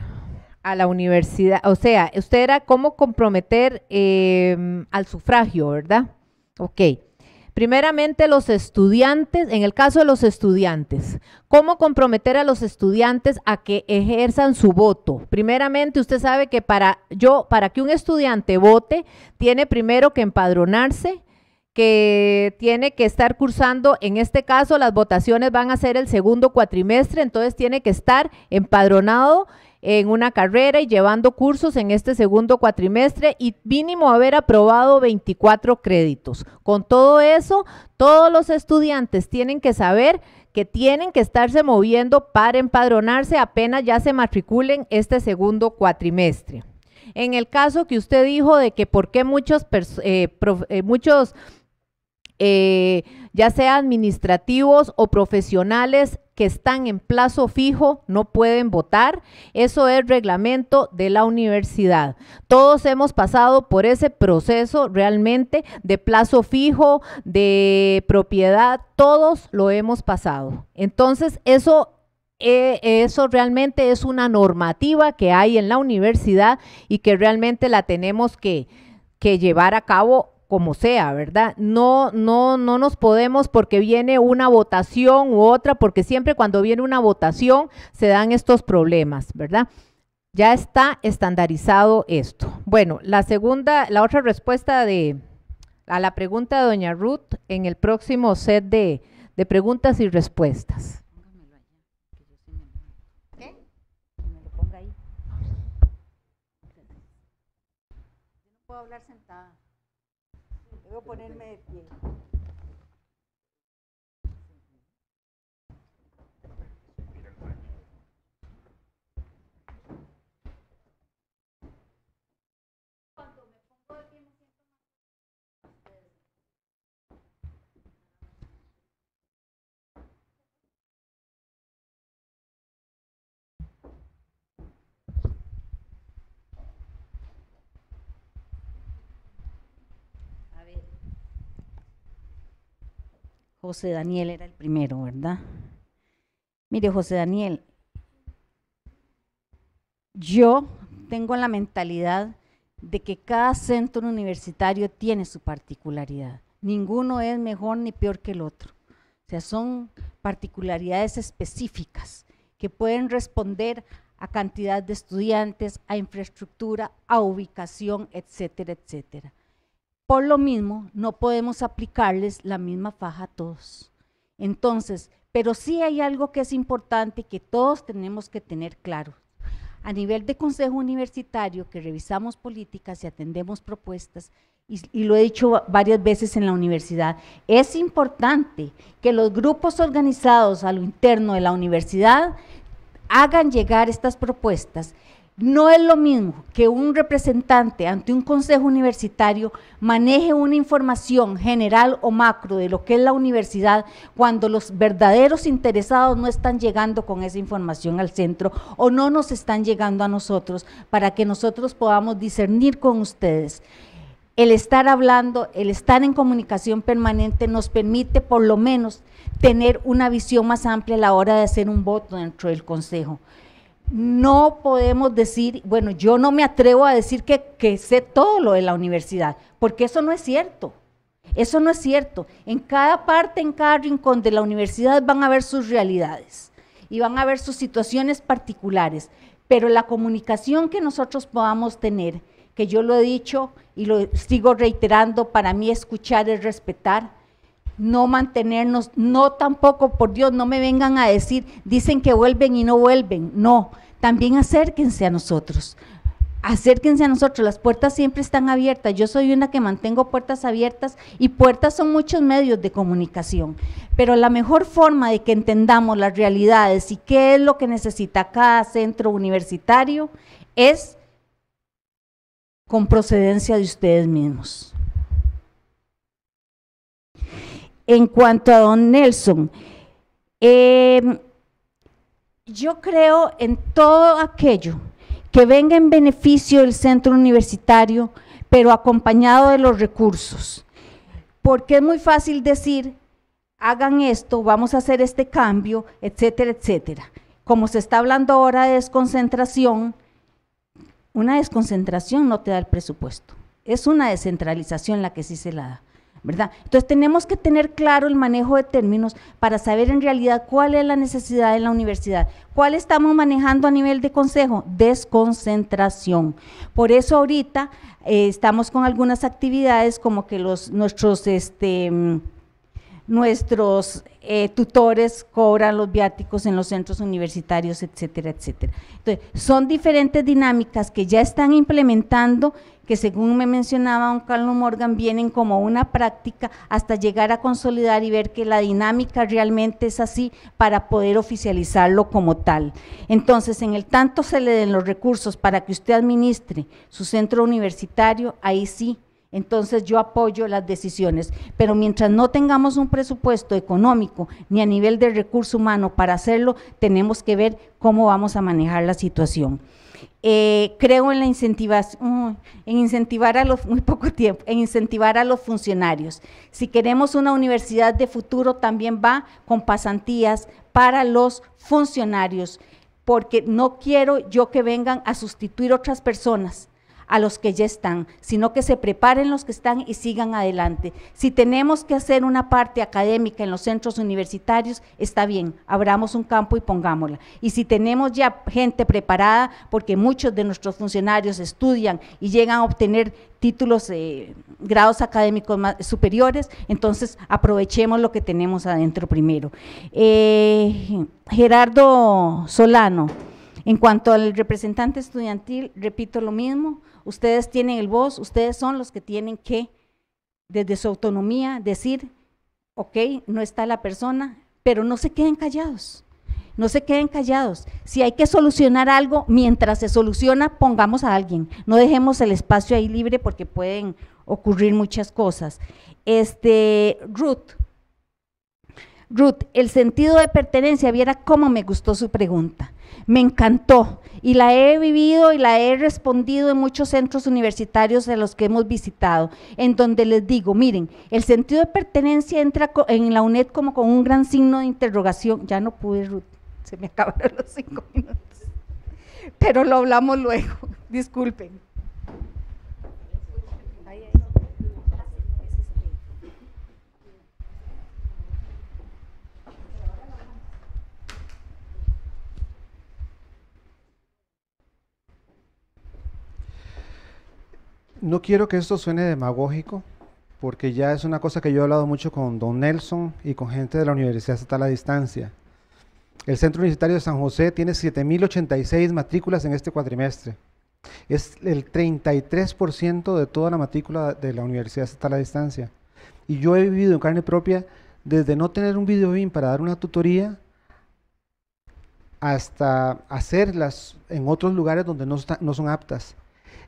Speaker 9: a la universidad? O sea, usted era cómo comprometer em, al sufragio, ¿verdad? Ok. Primeramente los estudiantes, en el caso de los estudiantes, ¿cómo comprometer a los estudiantes a que ejerzan su voto? Primeramente, usted sabe que para yo, para que un estudiante vote, tiene primero que empadronarse, que tiene que estar cursando, en este caso las votaciones van a ser el segundo cuatrimestre, entonces tiene que estar empadronado en una carrera y llevando cursos en este segundo cuatrimestre y mínimo haber aprobado 24 créditos. Con todo eso, todos los estudiantes tienen que saber que tienen que estarse moviendo para empadronarse apenas ya se matriculen este segundo cuatrimestre. En el caso que usted dijo de que por qué muchos, eh, eh, muchos eh, ya sea administrativos o profesionales que están en plazo fijo no pueden votar. Eso es reglamento de la universidad. Todos hemos pasado por ese proceso realmente de plazo fijo, de propiedad, todos lo hemos pasado. Entonces, eso eh, eso realmente es una normativa que hay en la universidad y que realmente la tenemos que, que llevar a cabo como sea, ¿verdad? No, no, no nos podemos porque viene una votación u otra, porque siempre cuando viene una votación se dan estos problemas, ¿verdad? Ya está estandarizado esto. Bueno, la segunda, la otra respuesta de a la pregunta de doña Ruth en el próximo set de, de preguntas y respuestas.
Speaker 10: José Daniel era el primero, ¿verdad? Mire, José Daniel, yo tengo la mentalidad de que cada centro universitario tiene su particularidad. Ninguno es mejor ni peor que el otro. O sea, son particularidades específicas que pueden responder a cantidad de estudiantes, a infraestructura, a ubicación, etcétera, etcétera. Por lo mismo, no podemos aplicarles la misma faja a todos. Entonces, pero sí hay algo que es importante y que todos tenemos que tener claro. A nivel de consejo universitario, que revisamos políticas y atendemos propuestas, y, y, lo he dicho varias veces en la universidad, es importante que los grupos organizados a lo interno de la universidad hagan llegar estas propuestas no es lo mismo que un representante ante un consejo universitario maneje una información general o macro de lo que es la universidad cuando los verdaderos interesados no están llegando con esa información al centro o no nos están llegando a nosotros para que nosotros podamos discernir con ustedes. El estar hablando, el estar en comunicación permanente nos permite por lo menos tener una visión más amplia a la hora de hacer un voto dentro del consejo no podemos decir, bueno, yo no me atrevo a decir que, sé todo lo de la universidad, porque eso no es cierto. Eso no es cierto. En cada parte, en cada rincón de la universidad van a haber sus realidades y van a haber sus situaciones particulares, pero la comunicación que nosotros podamos tener, que yo lo he dicho y lo sigo reiterando, para mí escuchar es respetar, no mantenernos, no tampoco, por Dios, no me vengan a decir, dicen que vuelven y no vuelven. No, también acérquense a nosotros. Acérquense a nosotros, las puertas siempre están abiertas. Yo soy una que mantengo puertas abiertas y puertas son muchos medios de comunicación. Pero la mejor forma de que entendamos las realidades y qué es lo que necesita cada centro universitario es con procedencia de ustedes mismos. en cuanto a don Nelson, em, yo creo en todo aquello que venga en beneficio del centro universitario, pero acompañado de los recursos. Porque es muy fácil decir, hagan esto, vamos a hacer este cambio, etcétera, etcétera. Como se está hablando ahora de desconcentración, una desconcentración no te da el presupuesto. Es una descentralización la que sí se la da. Entonces tenemos que tener claro el manejo de términos para saber en realidad cuál es la necesidad de la universidad, cuál estamos manejando a nivel de consejo, desconcentración. Por eso ahorita eh, estamos con algunas actividades como que los nuestros este, mm, nuestros eh, tutores cobran los viáticos en los centros universitarios, etcétera, etcétera. Entonces, son diferentes dinámicas que ya están implementando que según me mencionaba un Carlos Morgan, vienen como una práctica hasta llegar a consolidar y ver que la dinámica realmente es así para poder oficializarlo como tal. Entonces, en el tanto se le den los recursos para que usted administre su centro universitario, ahí sí entonces yo apoyo las decisiones, pero mientras no tengamos un presupuesto económico ni a nivel de recurso humano para hacerlo, tenemos que ver cómo vamos a manejar la situación. Eh, creo en la incentivación, mm, en incentivar a los, muy poco tiempo, en incentivar a los funcionarios. Si queremos una universidad de futuro, también va con pasantías para los funcionarios, porque no quiero yo que vengan a sustituir otras personas a los que ya están, sino que se preparen los que están y sigan adelante. Si tenemos que hacer una parte académica en los centros universitarios, está bien, abramos un campo y pongámosla. Y si tenemos ya gente preparada, porque muchos de nuestros funcionarios estudian y llegan a obtener títulos, eh, grados académicos superiores, entonces aprovechemos lo que tenemos adentro primero. Eh, Gerardo Solano. En cuanto al representante estudiantil, repito lo mismo, ustedes tienen el voz, ustedes son los que tienen que, desde su autonomía, decir, ok, no está la persona, pero no se queden callados. No se queden callados. Si hay que solucionar algo, mientras se soluciona, pongamos a alguien. No dejemos el espacio ahí libre porque pueden ocurrir muchas cosas. Este, Ruth. Ruth, el sentido de pertenencia, viera cómo me gustó su pregunta me encantó y la he vivido y la he respondido en muchos centros universitarios de los que hemos visitado, en donde les digo, miren, el sentido de pertenencia entra en la UNED como con un gran signo de interrogación. Ya no pude, se me acabaron los cinco minutos, pero lo hablamos luego, disculpen.
Speaker 11: no quiero que esto suene demagógico, porque ya es una cosa que yo he hablado mucho con don Nelson y con gente de la Universidad Estatal a Distancia. El Centro Universitario de San José tiene 7.086 matrículas en este cuatrimestre. Es el 33% de toda la matrícula de la Universidad Estatal a Distancia. Y yo he vivido en carne propia desde no tener un video para dar una tutoría hasta hacerlas en otros lugares donde no, no son aptas.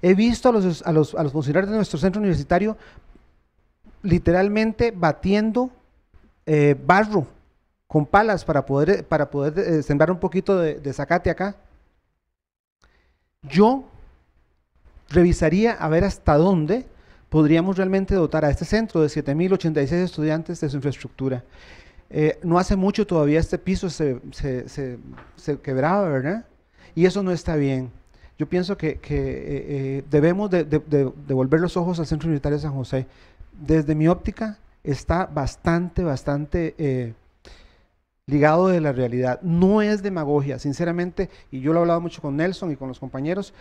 Speaker 11: He visto a los, funcionarios de nuestro centro universitario literalmente batiendo eh, barro con palas para poder, eh, sembrar un poquito de, zacate acá. Yo revisaría a ver hasta dónde podríamos realmente dotar a este centro de 7.086 estudiantes de su infraestructura. Eh, no hace mucho todavía este piso se, se, quebraba, ¿verdad? Y eso no está bien yo pienso que, eh, eh, debemos devolver los ojos al Centro Universitario de San José. Desde mi óptica está bastante, bastante eh, ligado de la realidad. No es demagogia, sinceramente, y yo lo he hablado mucho con Nelson y con los compañeros,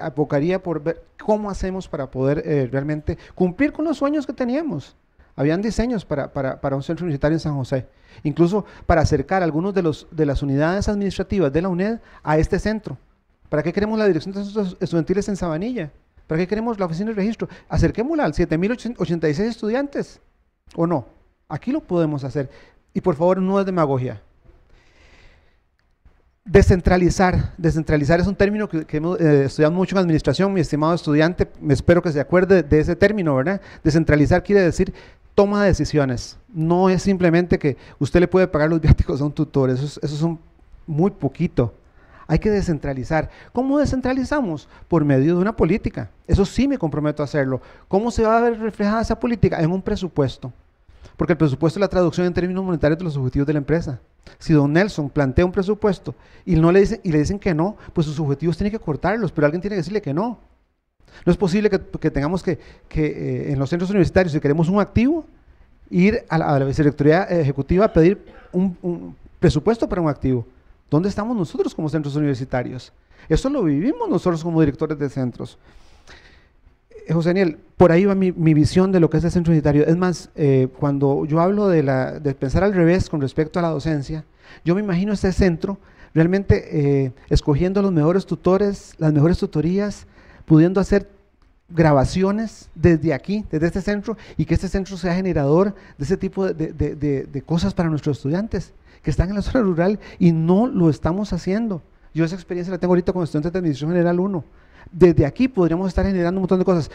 Speaker 11: abocaría por ver cómo hacemos para poder realmente cumplir con los sueños que teníamos. Habían diseños para, un centro universitario en San José, incluso para acercar algunos de, los, de las unidades administrativas de la UNED a este centro. ¿Para qué queremos la dirección de asuntos estudiantiles en Sabanilla? ¿Para qué queremos la oficina de registro? Acerquémosla al 7.086 estudiantes, ¿o no? Aquí lo podemos hacer. Y por favor, no es demagogia. Descentralizar. Descentralizar es un término que, hemos eh, estudiado mucho en administración, mi estimado estudiante, me espero que se acuerde de ese término, ¿verdad? Descentralizar quiere decir toma de decisiones. No es simplemente que usted le puede pagar los viáticos a un tutor, eso es, un muy poquito. Hay que descentralizar. ¿Cómo descentralizamos? Por medio de una política. Eso sí me comprometo a hacerlo. ¿Cómo se va a ver reflejada esa política? En un presupuesto. Porque el presupuesto es la traducción en términos monetarios de los objetivos de la empresa. Si don Nelson plantea un presupuesto y, no le dicen, y le dicen que no, pues sus objetivos tienen que cortarlos, pero alguien tiene que decirle que no. No es posible que, tengamos que, eh, en los centros universitarios, si queremos un activo, ir a la, a ejecutiva a pedir un presupuesto para un activo. ¿Dónde estamos nosotros como centros universitarios? Eso lo vivimos nosotros como directores de centros. Eh, José Daniel, por ahí va mi, visión de lo que es el centro universitario. Es más, eh, cuando yo hablo de, pensar al revés con respecto a la docencia, yo me imagino este centro realmente eh, escogiendo los mejores tutores, las mejores tutorías, pudiendo hacer grabaciones desde aquí, desde este centro, y que este centro sea generador de ese tipo de cosas para nuestros estudiantes que están en la zona rural y no lo estamos haciendo. Yo esa experiencia la tengo ahorita con estudiante de Administración General 1. Desde aquí podríamos estar generando un montón de cosas,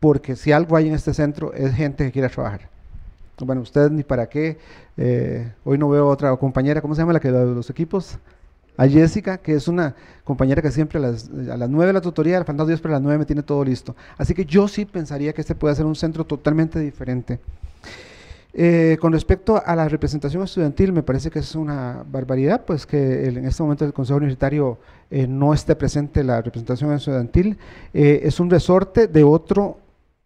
Speaker 11: porque si algo hay en este centro es gente que quiera trabajar. Bueno, ustedes ni para qué. Eh, hoy no veo otra compañera, ¿cómo se llama la que da los equipos? A Jessica, que es una compañera que siempre a las, 9 de la tutoría, al fantasma Dios, pero a las 9 me tiene todo listo. Así que yo sí pensaría que este puede ser un centro totalmente diferente. Eh, con respecto a la representación estudiantil, me parece que es una barbaridad, pues que en este momento el Consejo Universitario eh, no esté presente la representación estudiantil. Eh, es un resorte de, otro,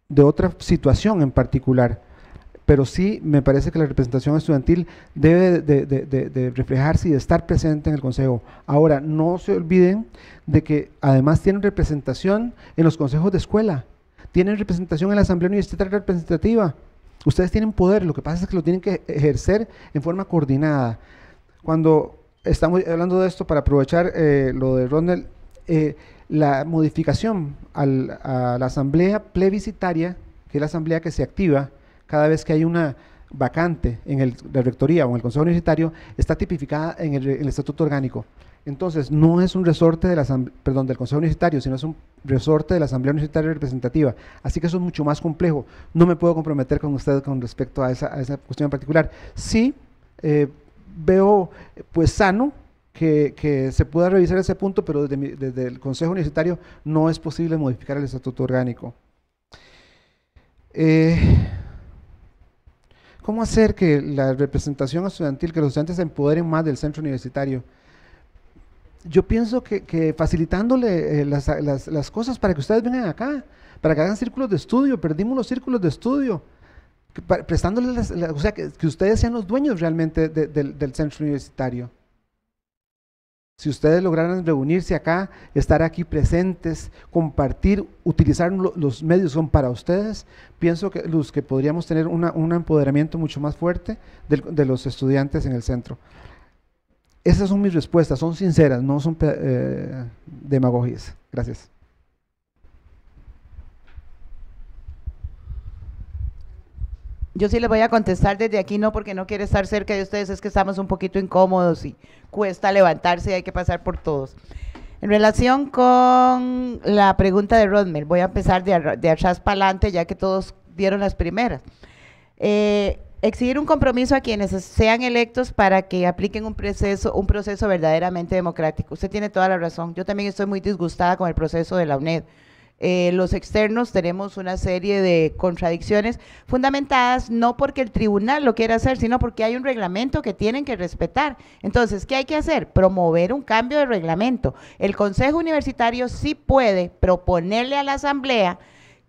Speaker 11: de otra situación en particular, pero sí me parece que la representación estudiantil debe de reflejarse y de estar presente en el Consejo. Ahora, no se olviden de que además tienen representación en los consejos de escuela, tienen representación en la Asamblea Universitaria Representativa Ustedes tienen poder, lo que pasa es que lo tienen que ejercer en forma coordinada. Cuando estamos hablando de esto, para aprovechar eh, lo de Ronald, eh, la modificación a la asamblea plebiscitaria, que es la asamblea que se activa cada vez que hay una vacante en el, la rectoría o en el consejo universitario, está tipificada en el estatuto orgánico. Entonces, no es un resorte de perdón, del Consejo Universitario, sino es un resorte de la Asamblea Universitaria Representativa. Así que eso es mucho más complejo. No me puedo comprometer con ustedes con respecto a esa, cuestión en particular. Sí, eh, veo pues sano que, se pueda revisar ese punto, pero desde, el Consejo Universitario no es posible modificar el Estatuto Orgánico. Eh, ¿Cómo hacer que la representación estudiantil, que los estudiantes se empoderen más del centro universitario? yo pienso que, facilitándole eh, las, cosas para que ustedes vengan acá, para que hagan círculos de estudio, perdimos los círculos de estudio, que, o sea, que, ustedes sean los dueños realmente del, centro universitario. Si ustedes lograran reunirse acá, estar aquí presentes, compartir, utilizar los medios son para ustedes, pienso que, los que podríamos tener un empoderamiento mucho más fuerte de los estudiantes en el centro. Esas son mis respuestas, son sinceras, no son eh, demagogías. Gracias.
Speaker 8: Yo sí les voy a contestar desde aquí, no porque no quiero estar cerca de ustedes, es que estamos un poquito incómodos y cuesta levantarse y hay que pasar por todos. En relación con la pregunta de Rodmer, voy a empezar de, de atrás para adelante, ya que todos dieron las primeras. Eh, exigir un compromiso a quienes sean electos para que apliquen un proceso, un proceso verdaderamente democrático. Usted tiene toda la razón. Yo también estoy muy disgustada con el proceso de la UNED. Eh, los externos tenemos una serie de contradicciones fundamentadas no porque el tribunal lo quiera hacer, sino porque hay un reglamento que tienen que respetar. Entonces, ¿qué hay que hacer? Promover un cambio de reglamento. El Consejo Universitario sí puede proponerle a la Asamblea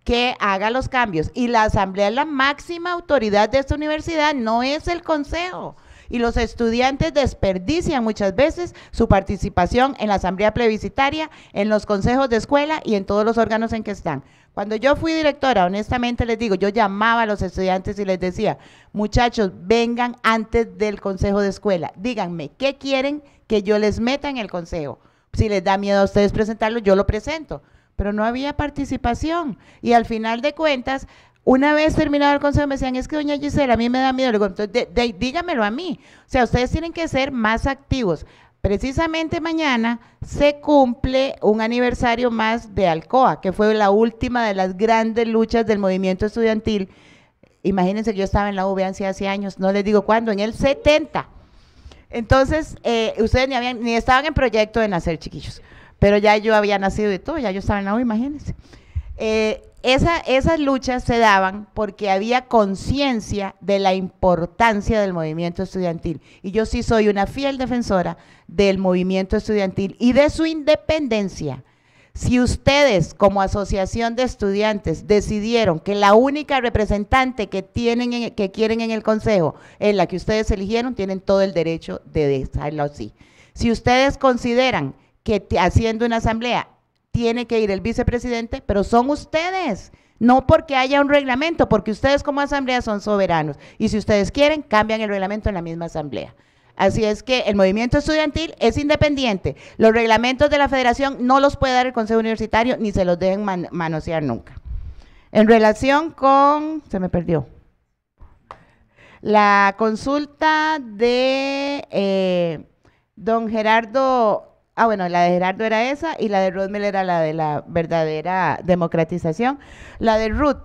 Speaker 8: que haga los cambios. Y la asamblea es la máxima autoridad de esta universidad, no es el consejo. Y los estudiantes desperdician muchas veces su participación en la asamblea plebiscitaria, en los consejos de escuela y en todos los órganos en que están. Cuando yo fui directora, honestamente les digo, yo llamaba a los estudiantes y les decía, muchachos, vengan antes del consejo de escuela, díganme, ¿qué quieren que yo les meta en el consejo? Si les da miedo a ustedes presentarlo, yo lo presento pero no había participación. Y al final de cuentas, una vez terminado el consejo, me decían, es que doña Gisela, a mí me da miedo. entonces, dígamelo a mí. O sea, ustedes tienen que ser más activos. Precisamente mañana se cumple un aniversario más de Alcoa, que fue la última de las grandes luchas del movimiento estudiantil. Imagínense que yo estaba en la UB hace años, no les digo cuándo, en el 70. Entonces, eh, ustedes ni, habían, ni estaban en proyecto de nacer, chiquillos. Pero ya yo había nacido de todo, ya yo estaba en la imagínense. Eh, esas luchas se daban porque había conciencia de la importancia del movimiento estudiantil. Y yo sí soy una fiel defensora del movimiento estudiantil y de su independencia. Si ustedes como asociación de estudiantes decidieron que la única representante que tienen que quieren en el consejo es la que ustedes eligieron, tienen todo el derecho de dejarlo así. Si ustedes consideran que haciendo una asamblea tiene que ir el vicepresidente, pero son ustedes. No porque haya un reglamento, porque ustedes como asamblea son soberanos. Y si ustedes quieren, cambian el reglamento en la misma asamblea. Así es que el movimiento estudiantil es independiente. Los reglamentos de la federación no los puede dar el Consejo Universitario ni se los deben manosear nunca. En relación con, se me perdió, la consulta de eh, don Gerardo Ah, bueno, la de Gerardo era esa y la de Miller era la de la verdadera democratización. La de Ruth.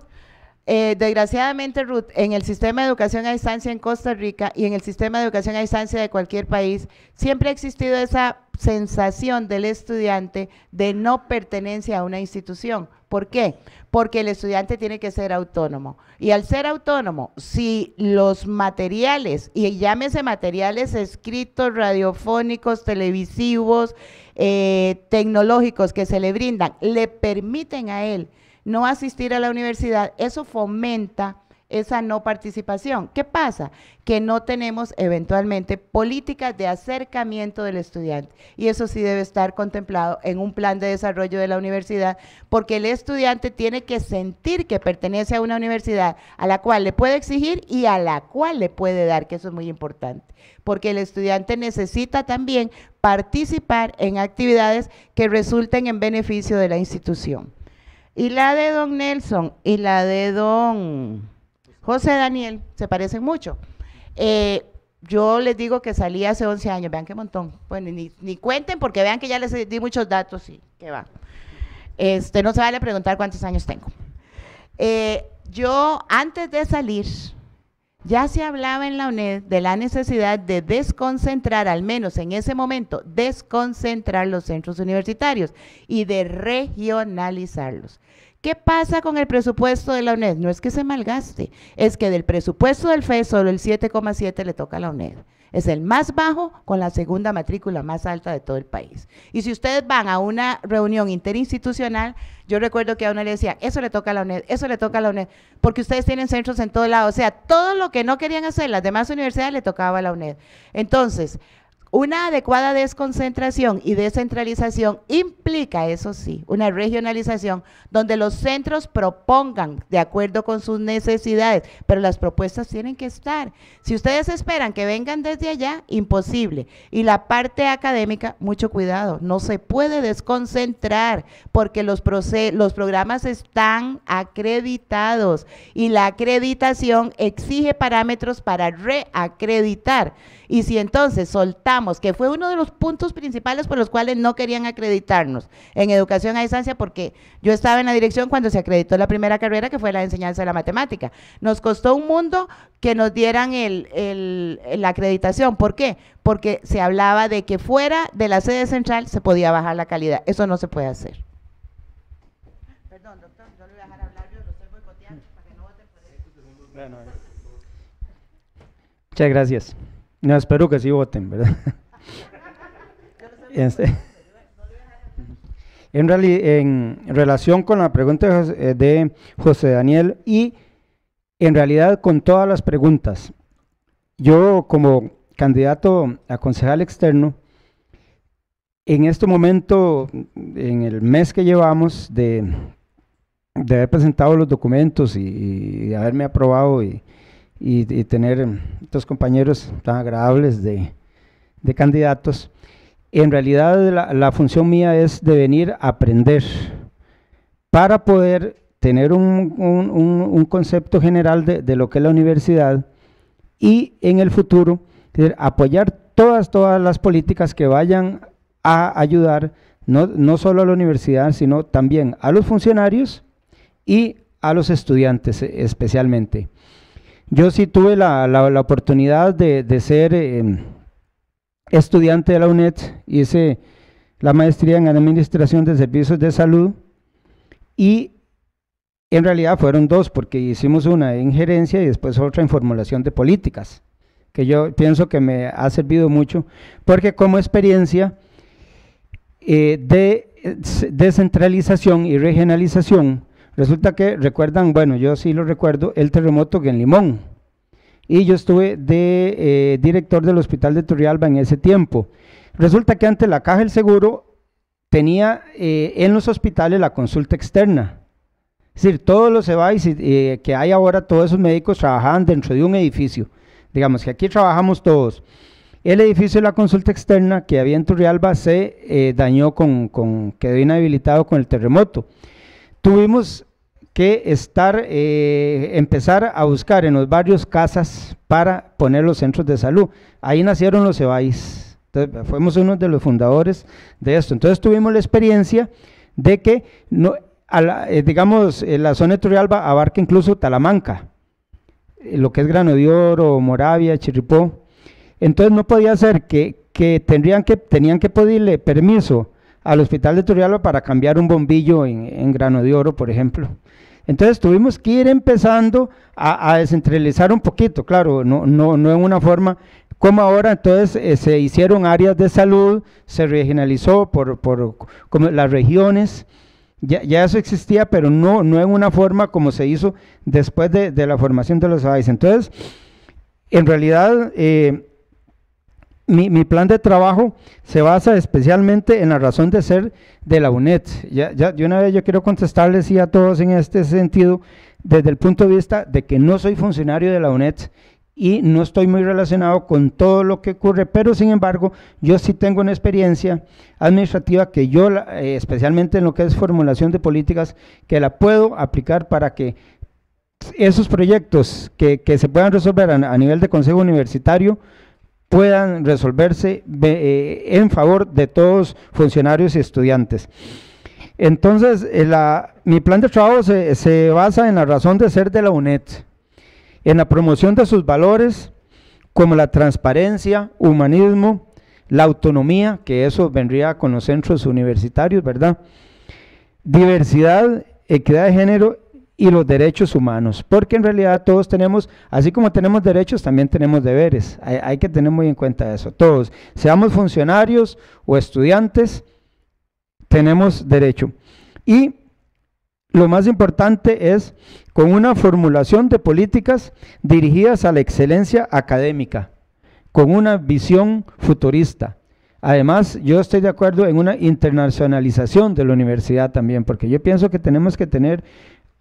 Speaker 8: Eh, desgraciadamente, Ruth, en el sistema de educación a distancia en Costa Rica y en el sistema de educación a distancia de cualquier país, siempre ha existido esa sensación del estudiante de no pertenencia a una institución. ¿Por qué? Porque el estudiante tiene que ser autónomo. Y al ser autónomo, si los materiales, y llámese materiales escritos, radiofónicos, televisivos, eh, tecnológicos que se le brindan, le permiten a él no asistir a la universidad, eso fomenta esa no participación. ¿Qué pasa? Que no tenemos eventualmente políticas de acercamiento del estudiante y eso sí debe estar contemplado en un plan de desarrollo de la universidad porque el estudiante tiene que sentir que pertenece a una universidad a la cual le puede exigir y a la cual le puede dar, que eso es muy importante, porque el estudiante necesita también participar en actividades que resulten en beneficio de la institución. Y la de don Nelson y la de don José Daniel, se parecen mucho. Eh, yo les digo que salí hace 11 años, vean qué montón. Bueno, ni, cuenten porque vean que ya les di muchos datos y que va. Este, no se vale preguntar cuántos años tengo. Eh, yo, antes de salir, ya se hablaba en la UNED de la necesidad de desconcentrar, al menos en ese momento, desconcentrar los centros universitarios y de regionalizarlos. ¿Qué pasa con el presupuesto de la UNED? No es que se malgaste, es que del presupuesto del FE solo el 7,7 le toca a la UNED. Es el más bajo con la segunda matrícula más alta de todo el país. Y si ustedes van a una reunión interinstitucional, yo recuerdo que a una le decía, eso le toca a la UNED, eso le toca a la UNED, porque ustedes tienen centros en todo lado. O sea, todo lo que no querían hacer las demás universidades le tocaba a la UNED. Entonces, una adecuada desconcentración y descentralización implica, eso sí, una regionalización donde los centros propongan de acuerdo con sus necesidades, pero las propuestas tienen que estar. Si ustedes esperan que vengan desde allá, imposible. Y la parte académica, mucho cuidado, no se puede desconcentrar porque los, los programas están acreditados y la acreditación exige parámetros para reacreditar. Y si entonces soltamos, que fue uno de los puntos principales por los cuales no querían acreditarnos en educación a distancia, porque yo estaba en la dirección cuando se acreditó la primera carrera, que fue la enseñanza de la matemática. Nos costó un mundo que nos dieran el, la acreditación. ¿Por qué? Porque se hablaba de que fuera de la sede central se podía bajar la calidad. Eso no se puede hacer. Perdón, doctor, yo le voy a dejar
Speaker 7: hablar, yo lo estoy boicoteando para que no eh. Muchas gracias. No, espero que sí voten, ¿verdad? Este, en, en relación con la pregunta eh, de José Daniel y en realidad con todas las preguntas, yo como candidato a concejal externo, en este momento, en el mes que llevamos de, de haber presentado los documentos y, y haberme aprobado y, y, tener em, estos compañeros tan agradables de, candidatos. En realidad la, función mía es de venir a aprender para poder tener un, concepto general de, lo que es la universidad y en el futuro apoyar todas, todas las políticas que vayan a ayudar no, no solo a la universidad, sino también a los funcionarios y a los estudiantes e, especialmente. Yo sí tuve la, oportunidad de, ser eh, estudiante de la UNED, hice la maestría en Administración de Servicios de Salud y en realidad fueron dos, porque hicimos una en gerencia y después otra en formulación de políticas, que yo pienso que me ha servido mucho, porque como experiencia eh, de eh, descentralización y regionalización, Resulta que recuerdan, bueno, yo sí lo recuerdo, el terremoto que en Limón. Y yo estuve de eh, director del hospital de Turrialba en ese tiempo. Resulta que antes la caja del seguro tenía eh, en los hospitales la consulta externa. Es decir, todos los EVAIS eh, que hay ahora, todos esos médicos trabajaban dentro de un edificio. Digamos que aquí trabajamos todos. El edificio de la consulta externa que había en Turrialba se dañó, con, con, quedó inhabilitado con el terremoto tuvimos que estar, eh, empezar a buscar en los barrios casas para poner los centros de salud. Ahí nacieron los EBAIS. fuimos uno de los fundadores de esto. Entonces tuvimos la experiencia de que, no, eh, digamos, eh, la zona de Turrialba abarca incluso Talamanca, lo que es Grano de Oro, Moravia, Chiripó, Entonces no podía ser que, que, tendrían que tenían que pedirle permiso al hospital de Turrialba para cambiar un bombillo en, grano de oro, por ejemplo. Entonces tuvimos que ir empezando a, a descentralizar un poquito, claro, no, no, no en una forma como ahora, entonces eh, se hicieron áreas de salud, se regionalizó por, las regiones, ya, eso existía, pero no, no en una forma como se hizo después de, la formación de los AIS. Entonces, en realidad, eh, mi, plan de trabajo se basa especialmente en la razón de ser de la UNED. Ya, de una vez yo quiero contestarles y a todos en este sentido, desde el punto de vista de que no soy funcionario de la UNED y no estoy muy relacionado con todo lo que ocurre, pero sin embargo yo sí tengo una experiencia administrativa que yo, eh, especialmente en lo que es formulación de políticas, que la puedo aplicar para que esos proyectos que, se puedan resolver a nivel de consejo universitario, puedan resolverse eh, en favor de todos funcionarios y estudiantes. Entonces, eh, mi plan de trabajo se, basa en la razón de ser de la UNED, en la promoción de sus valores, como la transparencia, humanismo, la autonomía, que eso vendría con los centros universitarios, ¿verdad? Diversidad, equidad de género y los derechos humanos, porque en realidad todos tenemos, así como tenemos derechos, también tenemos deberes. Hay, que tener muy en cuenta eso, todos, seamos funcionarios o estudiantes, tenemos derecho. Y lo más importante es con una formulación de políticas dirigidas a la excelencia académica, con una visión futurista. Además, yo estoy de acuerdo en una internacionalización de la universidad también, porque yo pienso que tenemos que tener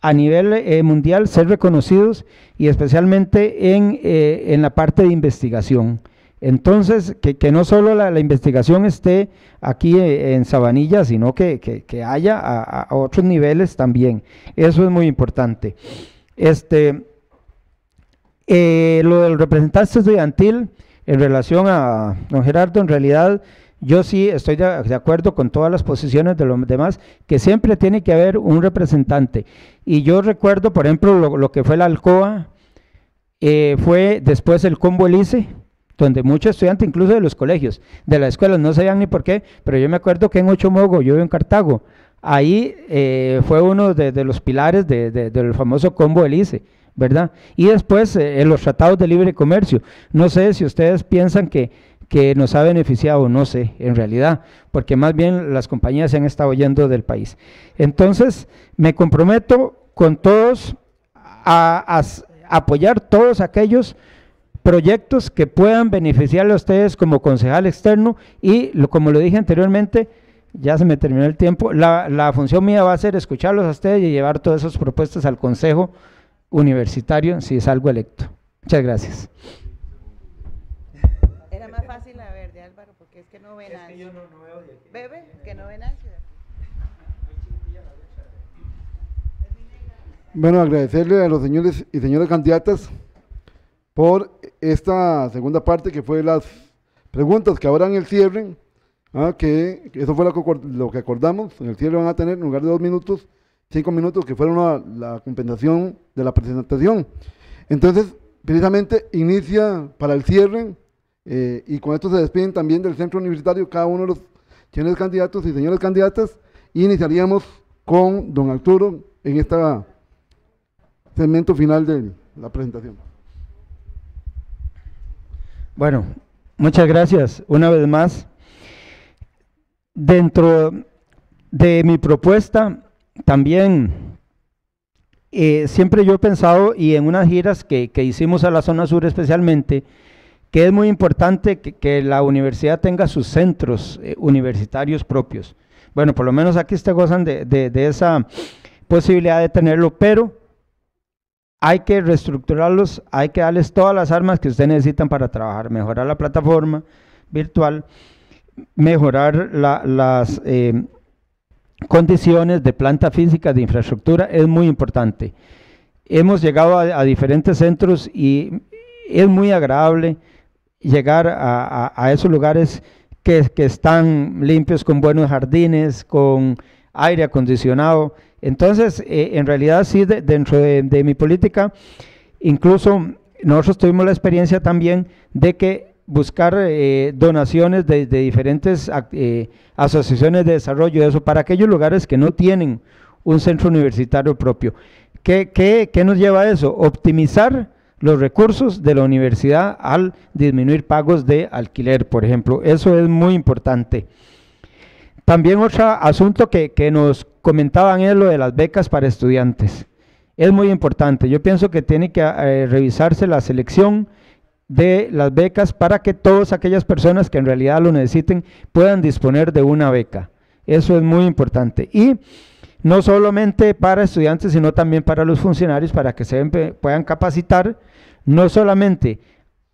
Speaker 7: a nivel eh, mundial ser reconocidos y especialmente eh, en, la parte de investigación. Entonces, que, no solo la, investigación esté aquí eh, en Sabanilla, sino que, haya a, a, otros niveles también. Eso es muy importante. Este, lo del representante estudiantil en relación a don Gerardo, en realidad yo sí estoy de, acuerdo con todas las posiciones de los demás, que siempre tiene que haber un representante. Y yo recuerdo, por ejemplo, lo, que fue la Alcoa, eh, fue después el Combo Elise, donde muchos estudiantes, incluso de los colegios, de las escuelas, no sabían ni por qué, pero yo me acuerdo que en mogo yo en Cartago, ahí eh, fue uno de, los pilares del famoso Combo Elise. ¿Verdad? Y después eh, en los tratados de libre comercio. No sé si ustedes piensan que, que nos ha beneficiado, no sé, en realidad, porque más bien las compañías se han estado yendo del país. Entonces, me comprometo con todos a, apoyar todos aquellos proyectos que puedan beneficiarle a ustedes como concejal externo y, como lo dije anteriormente, ya se me terminó el tiempo, la, la función mía va a ser escucharlos a ustedes y llevar todas esas propuestas al Consejo Universitario si es algo electo. Muchas gracias.
Speaker 4: Bebe, que no Bueno, agradecerle a los señores y señoras candidatas por esta segunda parte que fue las preguntas que ahora en el cierre, ¿ah? que eso fue lo que, acordamos, en el cierre van a tener en lugar de dos minutos, cinco minutos que fueron la compensación de la presentación. Entonces, precisamente inicia para el cierre eh, y con esto se despiden también del centro universitario cada uno de los señores candidatos y señoras candidatas. Y iniciaríamos con don Arturo en este segmento final de la presentación.
Speaker 7: Bueno, muchas gracias una vez más. Dentro de mi propuesta, también eh, siempre yo he pensado, y en unas giras que hicimos a la zona sur especialmente, que es muy importante que, la universidad tenga sus centros eh, universitarios propios. Bueno, por lo menos aquí ustedes gozan de, esa posibilidad de tenerlo, pero hay que reestructurarlos, hay que darles todas las armas que ustedes necesitan para trabajar, mejorar la plataforma virtual, mejorar las eh, condiciones de planta física, de infraestructura, es muy importante. Hemos llegado a diferentes centros y es muy agradable llegar a, esos lugares que, están limpios, con buenos jardines, con aire acondicionado. Entonces, eh, en realidad sí, dentro de, mi política, incluso nosotros tuvimos la experiencia también de que buscar eh, donaciones desde diferentes eh, asociaciones de desarrollo, eso, para aquellos lugares que no tienen un centro universitario propio. ¿Qué, qué, qué nos lleva a eso? Optimizar los recursos de la universidad al disminuir pagos de alquiler, por ejemplo. Eso es muy importante. También otro asunto que, nos comentaban es lo de las becas para estudiantes. Es muy importante. Yo pienso que tiene que eh, revisarse la selección de las becas para que todas aquellas personas que en realidad lo necesiten puedan disponer de una beca. Eso es muy importante. Y no solamente para estudiantes, sino también para los funcionarios, para que se puedan capacitar, no solamente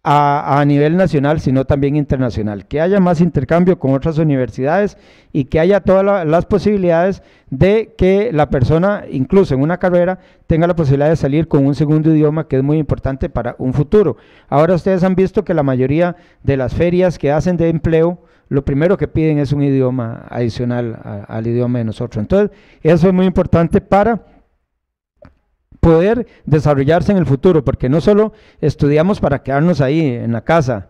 Speaker 7: a, nivel nacional, sino también internacional. Que haya más intercambio con otras universidades y que haya todas las posibilidades de que la persona, incluso en una carrera, tenga la posibilidad de salir con un segundo idioma que es muy importante para un futuro. Ahora ustedes han visto que la mayoría de las ferias que hacen de empleo, lo primero que piden es un idioma adicional al idioma de nosotros. Entonces, eso es muy importante para poder desarrollarse en el futuro, porque no solo estudiamos para quedarnos ahí en la casa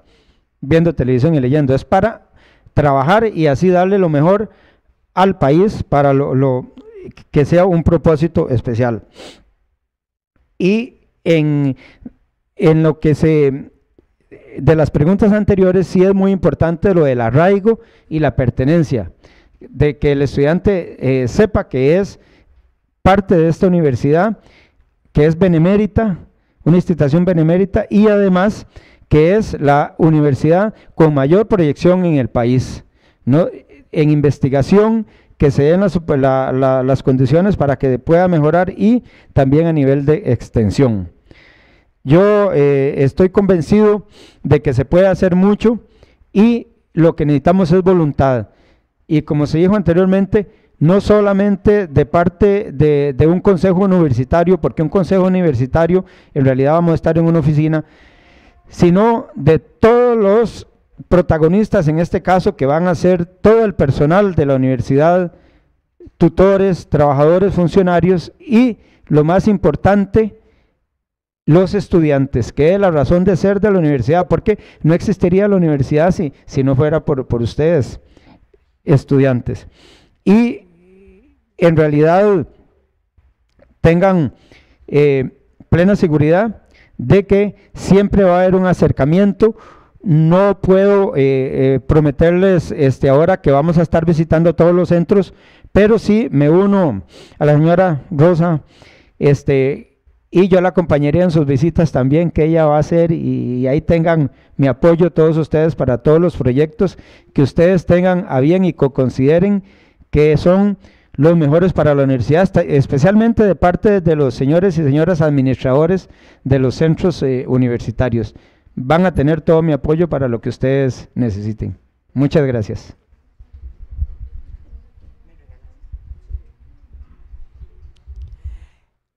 Speaker 7: viendo televisión y leyendo, es para trabajar y así darle lo mejor al país para lo, que sea un propósito especial. Y en, en lo que se de las preguntas anteriores sí es muy importante lo del arraigo y la pertenencia, de que el estudiante eh, sepa que es parte de esta universidad, que es benemérita, una institución benemérita y además que es la universidad con mayor proyección en el país, ¿no? en investigación, que se den las condiciones para que pueda mejorar y también a nivel de extensión. Yo eh, estoy convencido de que se puede hacer mucho y lo que necesitamos es voluntad. Y como se dijo anteriormente, no solamente de parte de, un consejo universitario, porque un consejo universitario en realidad vamos a estar en una oficina, sino de todos los protagonistas, en este caso, que van a ser todo el personal de la universidad, tutores, trabajadores, funcionarios y lo más importante, los estudiantes, que es la razón de ser de la universidad, porque no existiría la universidad si, si no fuera por, ustedes, estudiantes. Y en realidad tengan eh, plena seguridad de que siempre va a haber un acercamiento. No puedo eh, eh, prometerles este, ahora que vamos a estar visitando todos los centros, pero sí me uno a la señora Rosa, este, y yo la acompañaría en sus visitas también que ella va a hacer y, ahí tengan mi apoyo todos ustedes para todos los proyectos que ustedes tengan a bien y co consideren que son los mejores para la universidad, especialmente de parte de los señores y señoras administradores de los centros eh, universitarios. Van a tener todo mi apoyo para lo que ustedes necesiten. Muchas gracias.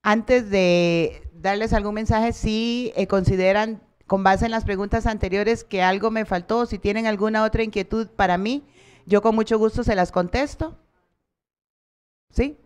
Speaker 8: Antes de darles algún mensaje, si eh, consideran, con base en las preguntas anteriores, que algo me faltó, si tienen alguna otra inquietud para mí, yo con mucho gusto se las contesto. ¿Sí?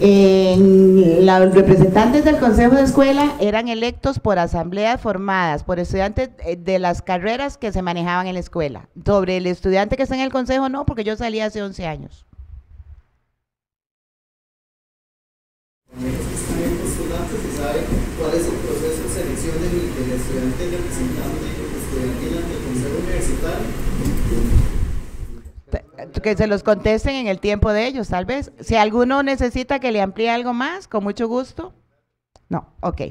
Speaker 8: los representantes del Consejo de Escuela eran electos por asambleas formadas por estudiantes eh, de las carreras que se manejaban en la escuela. Sobre el estudiante que está en el Consejo, no, porque yo salí hace 11 años que se los contesten en el tiempo de ellos, tal vez. Si alguno necesita que le amplíe algo más, con mucho gusto. No, ok.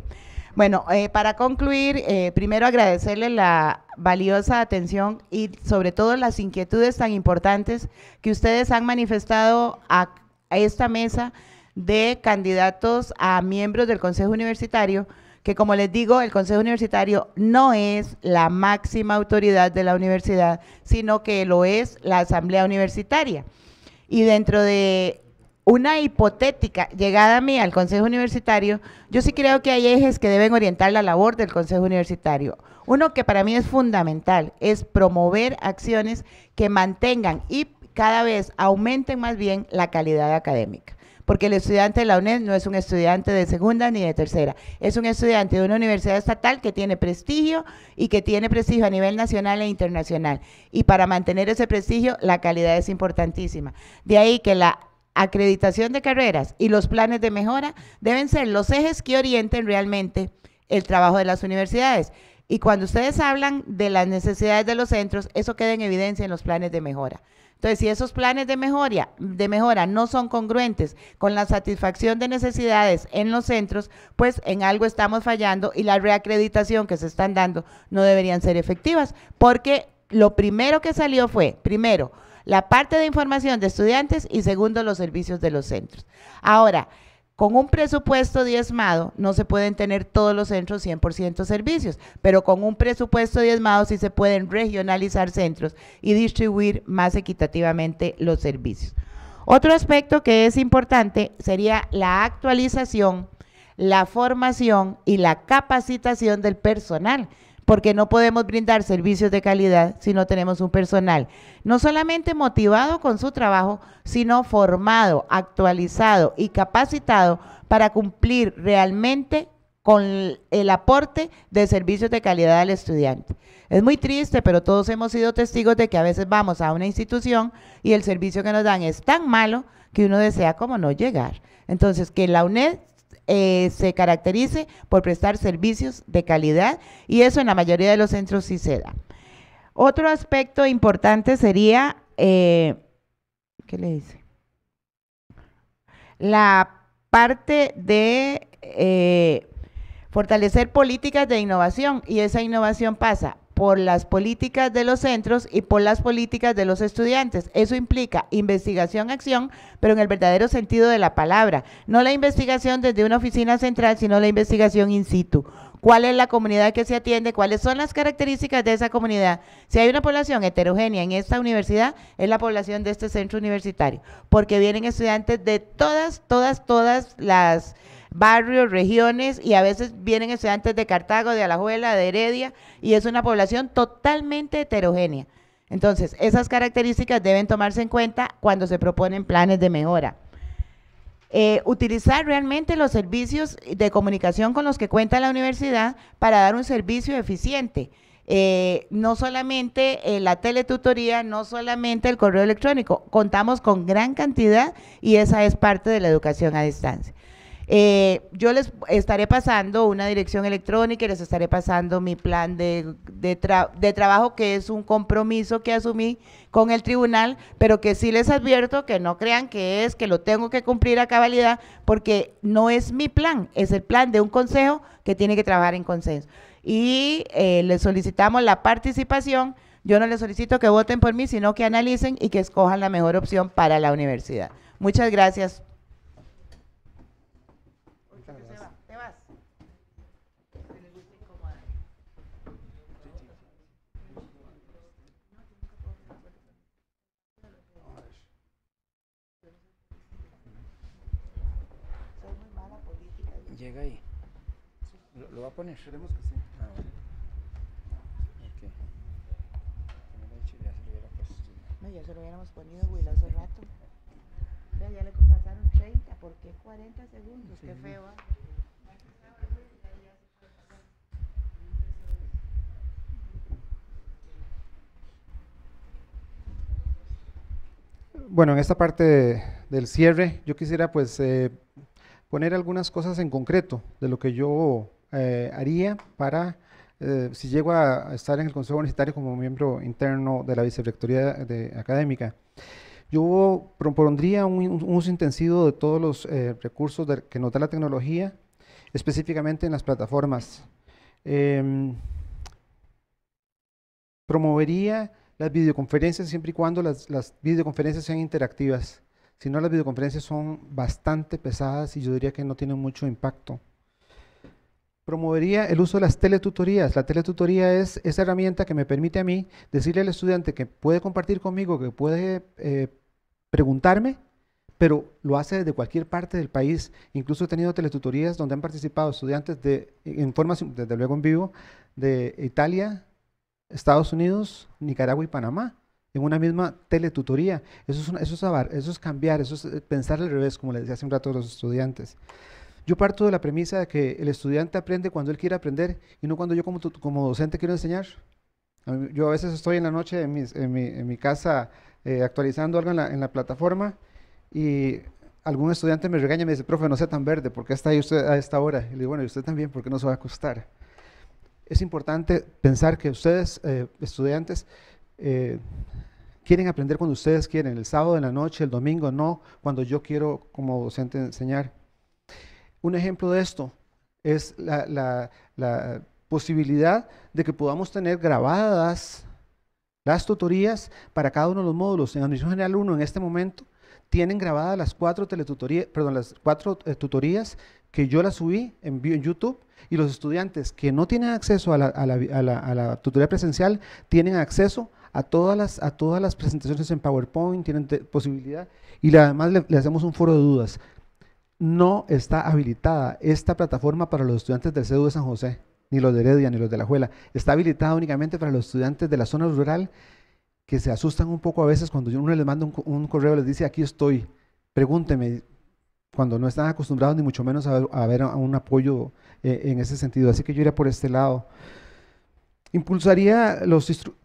Speaker 8: Bueno, eh, para concluir, eh, primero agradecerle la valiosa atención y sobre todo las inquietudes tan importantes que ustedes han manifestado a esta mesa de candidatos a miembros del Consejo Universitario que como les digo, el Consejo Universitario no es la máxima autoridad de la universidad, sino que lo es la Asamblea Universitaria. Y dentro de una hipotética llegada mía al Consejo Universitario, yo sí creo que hay ejes que deben orientar la labor del Consejo Universitario. Uno que para mí es fundamental es promover acciones que mantengan y cada vez aumenten más bien la calidad académica porque el estudiante de la UNED no es un estudiante de segunda ni de tercera, es un estudiante de una universidad estatal que tiene prestigio y que tiene prestigio a nivel nacional e internacional. Y para mantener ese prestigio, la calidad es importantísima. De ahí que la acreditación de carreras y los planes de mejora deben ser los ejes que orienten realmente el trabajo de las universidades. Y cuando ustedes hablan de las necesidades de los centros, eso queda en evidencia en los planes de mejora. Entonces, si esos planes de mejora, de mejora no son congruentes con la satisfacción de necesidades en los centros, pues en algo estamos fallando y la reacreditación que se están dando no deberían ser efectivas, porque lo primero que salió fue, primero, la parte de información de estudiantes y segundo, los servicios de los centros. Ahora, con un presupuesto diezmado no se pueden tener todos los centros 100% servicios, pero con un presupuesto diezmado sí se pueden regionalizar centros y distribuir más equitativamente los servicios. Otro aspecto que es importante sería la actualización, la formación y la capacitación del personal porque no podemos brindar servicios de calidad si no tenemos un personal no solamente motivado con su trabajo, sino formado, actualizado y capacitado para cumplir realmente con el aporte de servicios de calidad al estudiante. Es muy triste, pero todos hemos sido testigos de que a veces vamos a una institución y el servicio que nos dan es tan malo que uno desea como no llegar. Entonces, que la UNED eh, se caracterice por prestar servicios de calidad y eso en la mayoría de los centros sí se da. Otro aspecto importante sería, eh, ¿qué le dice? La parte de eh, fortalecer políticas de innovación y esa innovación pasa por las políticas de los centros y por las políticas de los estudiantes. Eso implica investigación, acción, pero en el verdadero sentido de la palabra. No la investigación desde una oficina central, sino la investigación in situ cuál es la comunidad que se atiende, cuáles son las características de esa comunidad. Si hay una población heterogénea en esta universidad, es la población de este centro universitario, porque vienen estudiantes de todas, todas, todas las barrios, regiones y a veces vienen estudiantes de Cartago, de Alajuela, de Heredia y es una población totalmente heterogénea. Entonces, esas características deben tomarse en cuenta cuando se proponen planes de mejora. Eh, utilizar realmente los servicios de comunicación con los que cuenta la universidad para dar un servicio eficiente. Eh, no solamente eh, la teletutoría, no solamente el correo electrónico, contamos con gran cantidad y esa es parte de la educación a distancia. Eh, yo les estaré pasando una dirección electrónica y les estaré pasando mi plan de, trabajo, que es un compromiso que asumí con el tribunal, pero que sí les advierto que no crean que es que lo tengo que cumplir a cabalidad, porque no es mi plan, es el plan de un consejo que tiene que trabajar en consenso. Y eh, les solicitamos la participación. Yo no les solicito que voten por mí, sino que analicen y que escojan la mejor opción para la universidad. Muchas gracias.
Speaker 7: poner? Queremos que sí. Ah, bueno. Ok.
Speaker 11: No,
Speaker 8: ya se lo hubiéramos ponido, güey, hace rato. ya le pasaron 30, ¿por qué 40 segundos? Qué feo. ¿eh?
Speaker 11: Bueno, en esta parte del cierre, yo quisiera pues eh, poner algunas cosas en concreto de lo que yo eh, haría para, eh, si llego a estar en el Consejo Universitario como miembro interno de la Vicerrectoría de, Académica? Yo propondría un, uso intensivo de todos los eh, recursos que nos da la tecnología, específicamente en las plataformas. Em, promovería las videoconferencias siempre y cuando las, las videoconferencias sean interactivas. Si no, las videoconferencias son bastante pesadas y yo diría que no tienen mucho impacto promovería el uso de las teletutorías. La teletutoría es esa herramienta que me permite a mí decirle al estudiante que puede compartir conmigo, que puede eh, preguntarme, pero lo hace desde cualquier parte del país. Incluso he tenido teletutorías donde han participado estudiantes de, en forma, desde luego en vivo, de Italia, Estados Unidos, Nicaragua y Panamá en una misma teletutoría. Eso es, eso, es eso es cambiar, eso es eh, pensar al revés, como les decía hace un rato a los estudiantes. Yo parto de la premisa de que el estudiante aprende cuando él quiere aprender y no cuando yo como, como docente quiero enseñar. Yo a veces estoy en la noche en, mi, casa eh, actualizando algo en la, plataforma y algún estudiante me regaña y me dice, profe, no sea tan verde, ¿por qué está ahí usted a esta hora? Y le digo, bueno, ¿y usted también? ¿Por qué no se va a acostar? Es importante pensar que ustedes, eh, estudiantes, eh, quieren aprender cuando ustedes quieren, el sábado en la noche, el domingo, no, cuando yo quiero como docente enseñar. Un ejemplo de esto es la, posibilidad de que podamos tener grabadas las tutorías para cada uno de los módulos. En Administración General 1, en este momento, tienen grabadas las cuatro, perdón, las cuatro eh, tutorías que yo las subí en, en, YouTube y los estudiantes que no tienen acceso a la, tutoría presencial tienen acceso a todas las, a todas las presentaciones en PowerPoint, tienen posibilidad y además le, hacemos un foro de dudas no está habilitada esta plataforma para los estudiantes del CEDU de San José, ni los de Heredia, ni los de la Juela. Está habilitada únicamente para los estudiantes de la zona rural que se asustan un poco a veces cuando uno les manda un, correo correo, les dice, aquí estoy, pregúnteme, cuando no están acostumbrados ni mucho menos a ver, a un apoyo eh, en ese sentido. Así que yo iría por este lado. Impulsaría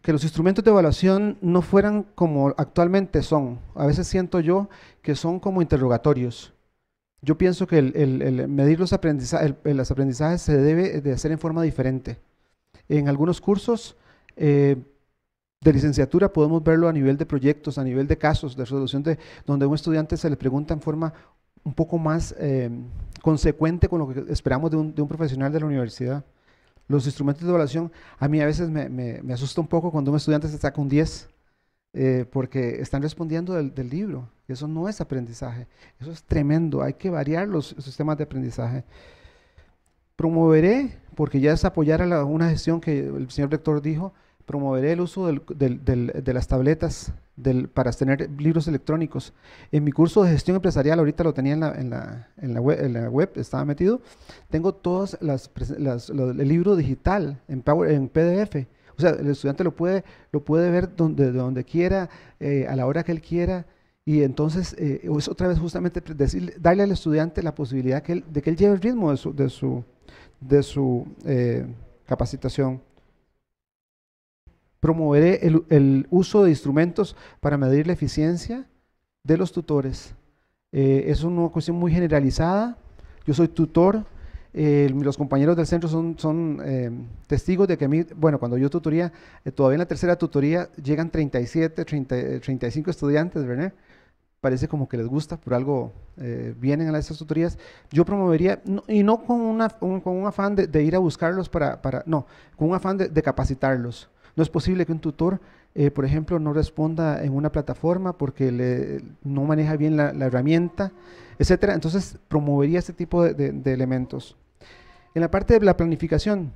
Speaker 11: que los instrumentos de evaluación no fueran como actualmente son. A veces siento yo que son como interrogatorios yo pienso que el, medir los, aprendizajes, los aprendizajes se debe de hacer en forma diferente. En algunos cursos eh, de licenciatura podemos verlo a nivel de proyectos, a nivel de casos, de resolución, de, donde a un estudiante se le pregunta en forma un poco más eh, consecuente con lo que esperamos de un, profesional de la universidad. Los instrumentos de evaluación, a mí a veces me, asusta un poco cuando un estudiante se saca un 10, eh, porque están respondiendo del libro. Eso no es aprendizaje, eso es tremendo, hay que variar los sistemas de aprendizaje. Promoveré, porque ya es apoyar a una gestión que el señor rector dijo, promoveré el uso de las tabletas para tener libros electrónicos. En mi curso de gestión empresarial, ahorita lo tenía en la, web, estaba metido, tengo todas las, el libro digital en, Power, en PDF. O sea, el estudiante lo puede, ver donde, donde quiera, eh, a la hora que él quiera, y entonces eh, es otra vez justamente decir, darle al estudiante la posibilidad que de que él lleve el ritmo de su, de su, de su eh, capacitación. Promoveré el, uso de instrumentos para medir la eficiencia de los tutores. Eh, es una cuestión muy generalizada. Yo soy tutor. los compañeros del centro son, son testigos de que a mí, bueno, cuando yo tutoría, todavía en la tercera tutoría llegan 37, 30, 35 estudiantes, ¿verdad? parece como que les gusta, por algo eh, vienen a esas tutorías, yo promovería, y no con, un, con un afán de, ir a buscarlos para, no, con un afán de, capacitarlos. No es posible que un tutor, eh, por ejemplo, no responda en una plataforma porque no maneja bien la, herramienta, etcétera. Entonces, promovería este tipo de, de elementos. En la parte de la planificación,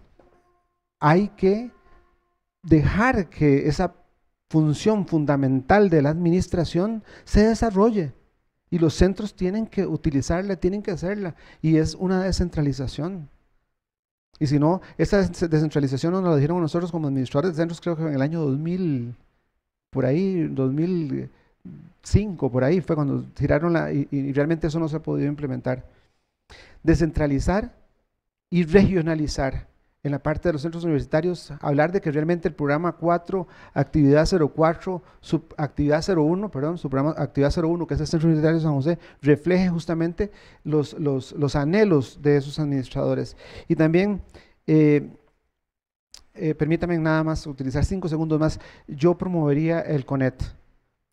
Speaker 11: hay que dejar que esa función fundamental de la administración se desarrolle. Y los centros tienen que utilizarla, tienen que hacerla. Y es una descentralización. Y si no, esa descentralización nos la dijeron nosotros como administradores de centros, creo que en el año 2000, por ahí, 2005, por ahí fue cuando tiraron la. y realmente eso no se ha podido implementar. Descentralizar y regionalizar en la parte de los centros universitarios, hablar de que realmente el programa 4, actividad 04, actividad 01, perdón, su programa actividad 01, que es el Centro Universitario de San José, refleje justamente los, los, anhelos de esos administradores. Y también, eh, eh, permítame permítanme nada más utilizar cinco segundos más, yo promovería el CONET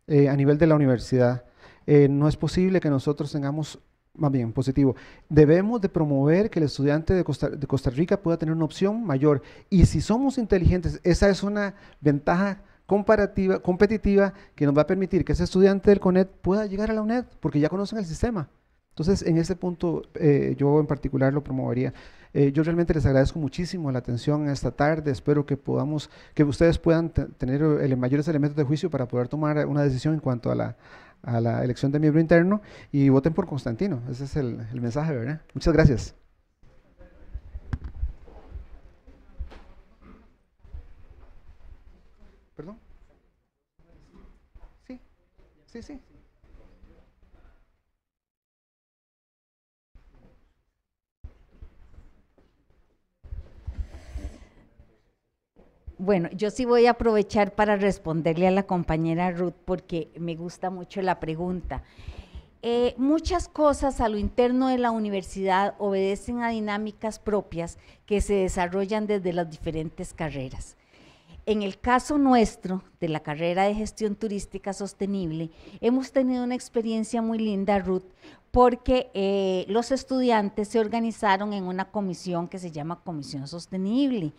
Speaker 11: eh, a nivel de la universidad. no es posible que nosotros tengamos más bien positivo, debemos de promover que el estudiante de Costa, de Costa, Rica pueda tener una opción mayor. Y si somos inteligentes, esa es una ventaja comparativa, competitiva que nos va a permitir que ese estudiante del CONET pueda llegar a la UNED, porque ya conocen el sistema. Entonces, en ese punto eh, yo en particular lo promovería. Eh, yo realmente les agradezco muchísimo la atención esta tarde. Espero que podamos, que ustedes puedan tener eh, el, mayores elementos de juicio para poder tomar una decisión en cuanto a la, a la elección de miembro interno y voten por Constantino. Ese es el, mensaje, ¿verdad? Muchas gracias. ¿Perdón? Sí, sí, sí.
Speaker 10: Bueno, yo sí voy a aprovechar para responderle a la compañera Ruth porque me gusta mucho la pregunta. Eh, muchas cosas a lo interno de la universidad obedecen a dinámicas propias que se desarrollan desde las diferentes carreras. En el caso nuestro de la carrera de gestión turística sostenible, hemos tenido una experiencia muy linda, Ruth, porque eh, los estudiantes se organizaron en una comisión que se llama Comisión Sostenible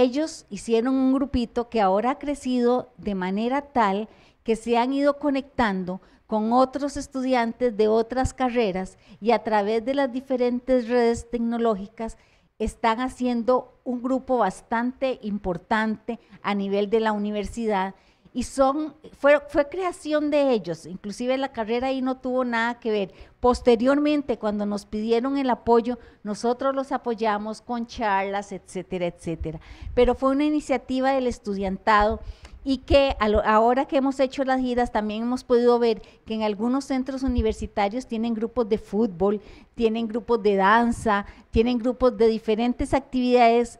Speaker 10: ellos hicieron un grupito que ahora ha crecido de manera tal que se han ido conectando con otros estudiantes de otras carreras y a través de las diferentes redes tecnológicas están haciendo un grupo bastante importante a nivel de la universidad y son, fue, fue creación de ellos, inclusive la carrera ahí no tuvo nada que ver. Posteriormente, cuando nos pidieron el apoyo, nosotros los apoyamos con charlas, etcétera, etcétera. Pero fue una iniciativa del estudiantado y que ahora que hemos hecho las giras también hemos podido ver que en algunos centros universitarios tienen grupos de fútbol, tienen grupos de danza, tienen grupos de diferentes actividades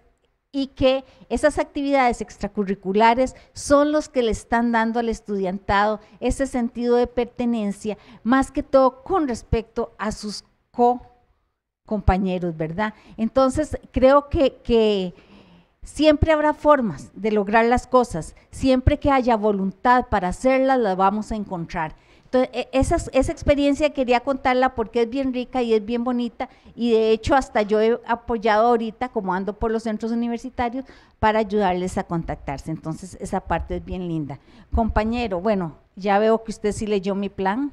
Speaker 10: y que esas actividades extracurriculares son los que le están dando al estudiantado ese sentido de pertenencia, más que todo con respecto a sus co compañeros, ¿verdad? Entonces, creo que, que siempre habrá formas de lograr las cosas, siempre que haya voluntad para hacerlas, las vamos a encontrar. Entonces, e, esa, experiencia quería contarla porque es bien rica y es bien bonita y de hecho hasta yo he apoyado ahorita, como ando por los centros universitarios, para ayudarles a contactarse. Entonces, esa parte es bien linda. Compañero, bueno, ya veo que usted sí leyó mi plan.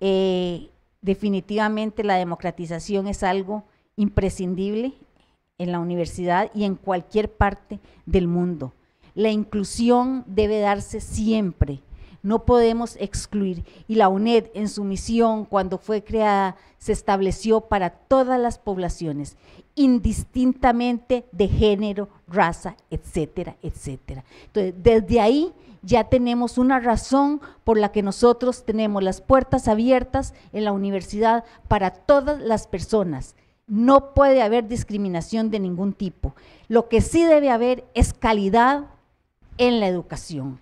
Speaker 10: Eh, definitivamente la democratización es algo imprescindible en la universidad y en cualquier parte del mundo. La inclusión debe darse siempre no podemos excluir. Y la UNED en su misión cuando fue creada se estableció para todas las poblaciones, indistintamente de género, raza, etcétera, etcétera. Entonces, desde ahí ya tenemos una razón por la que nosotros tenemos las puertas abiertas en la universidad para todas las personas. No puede haber discriminación de ningún tipo. Lo que sí debe haber es calidad en la educación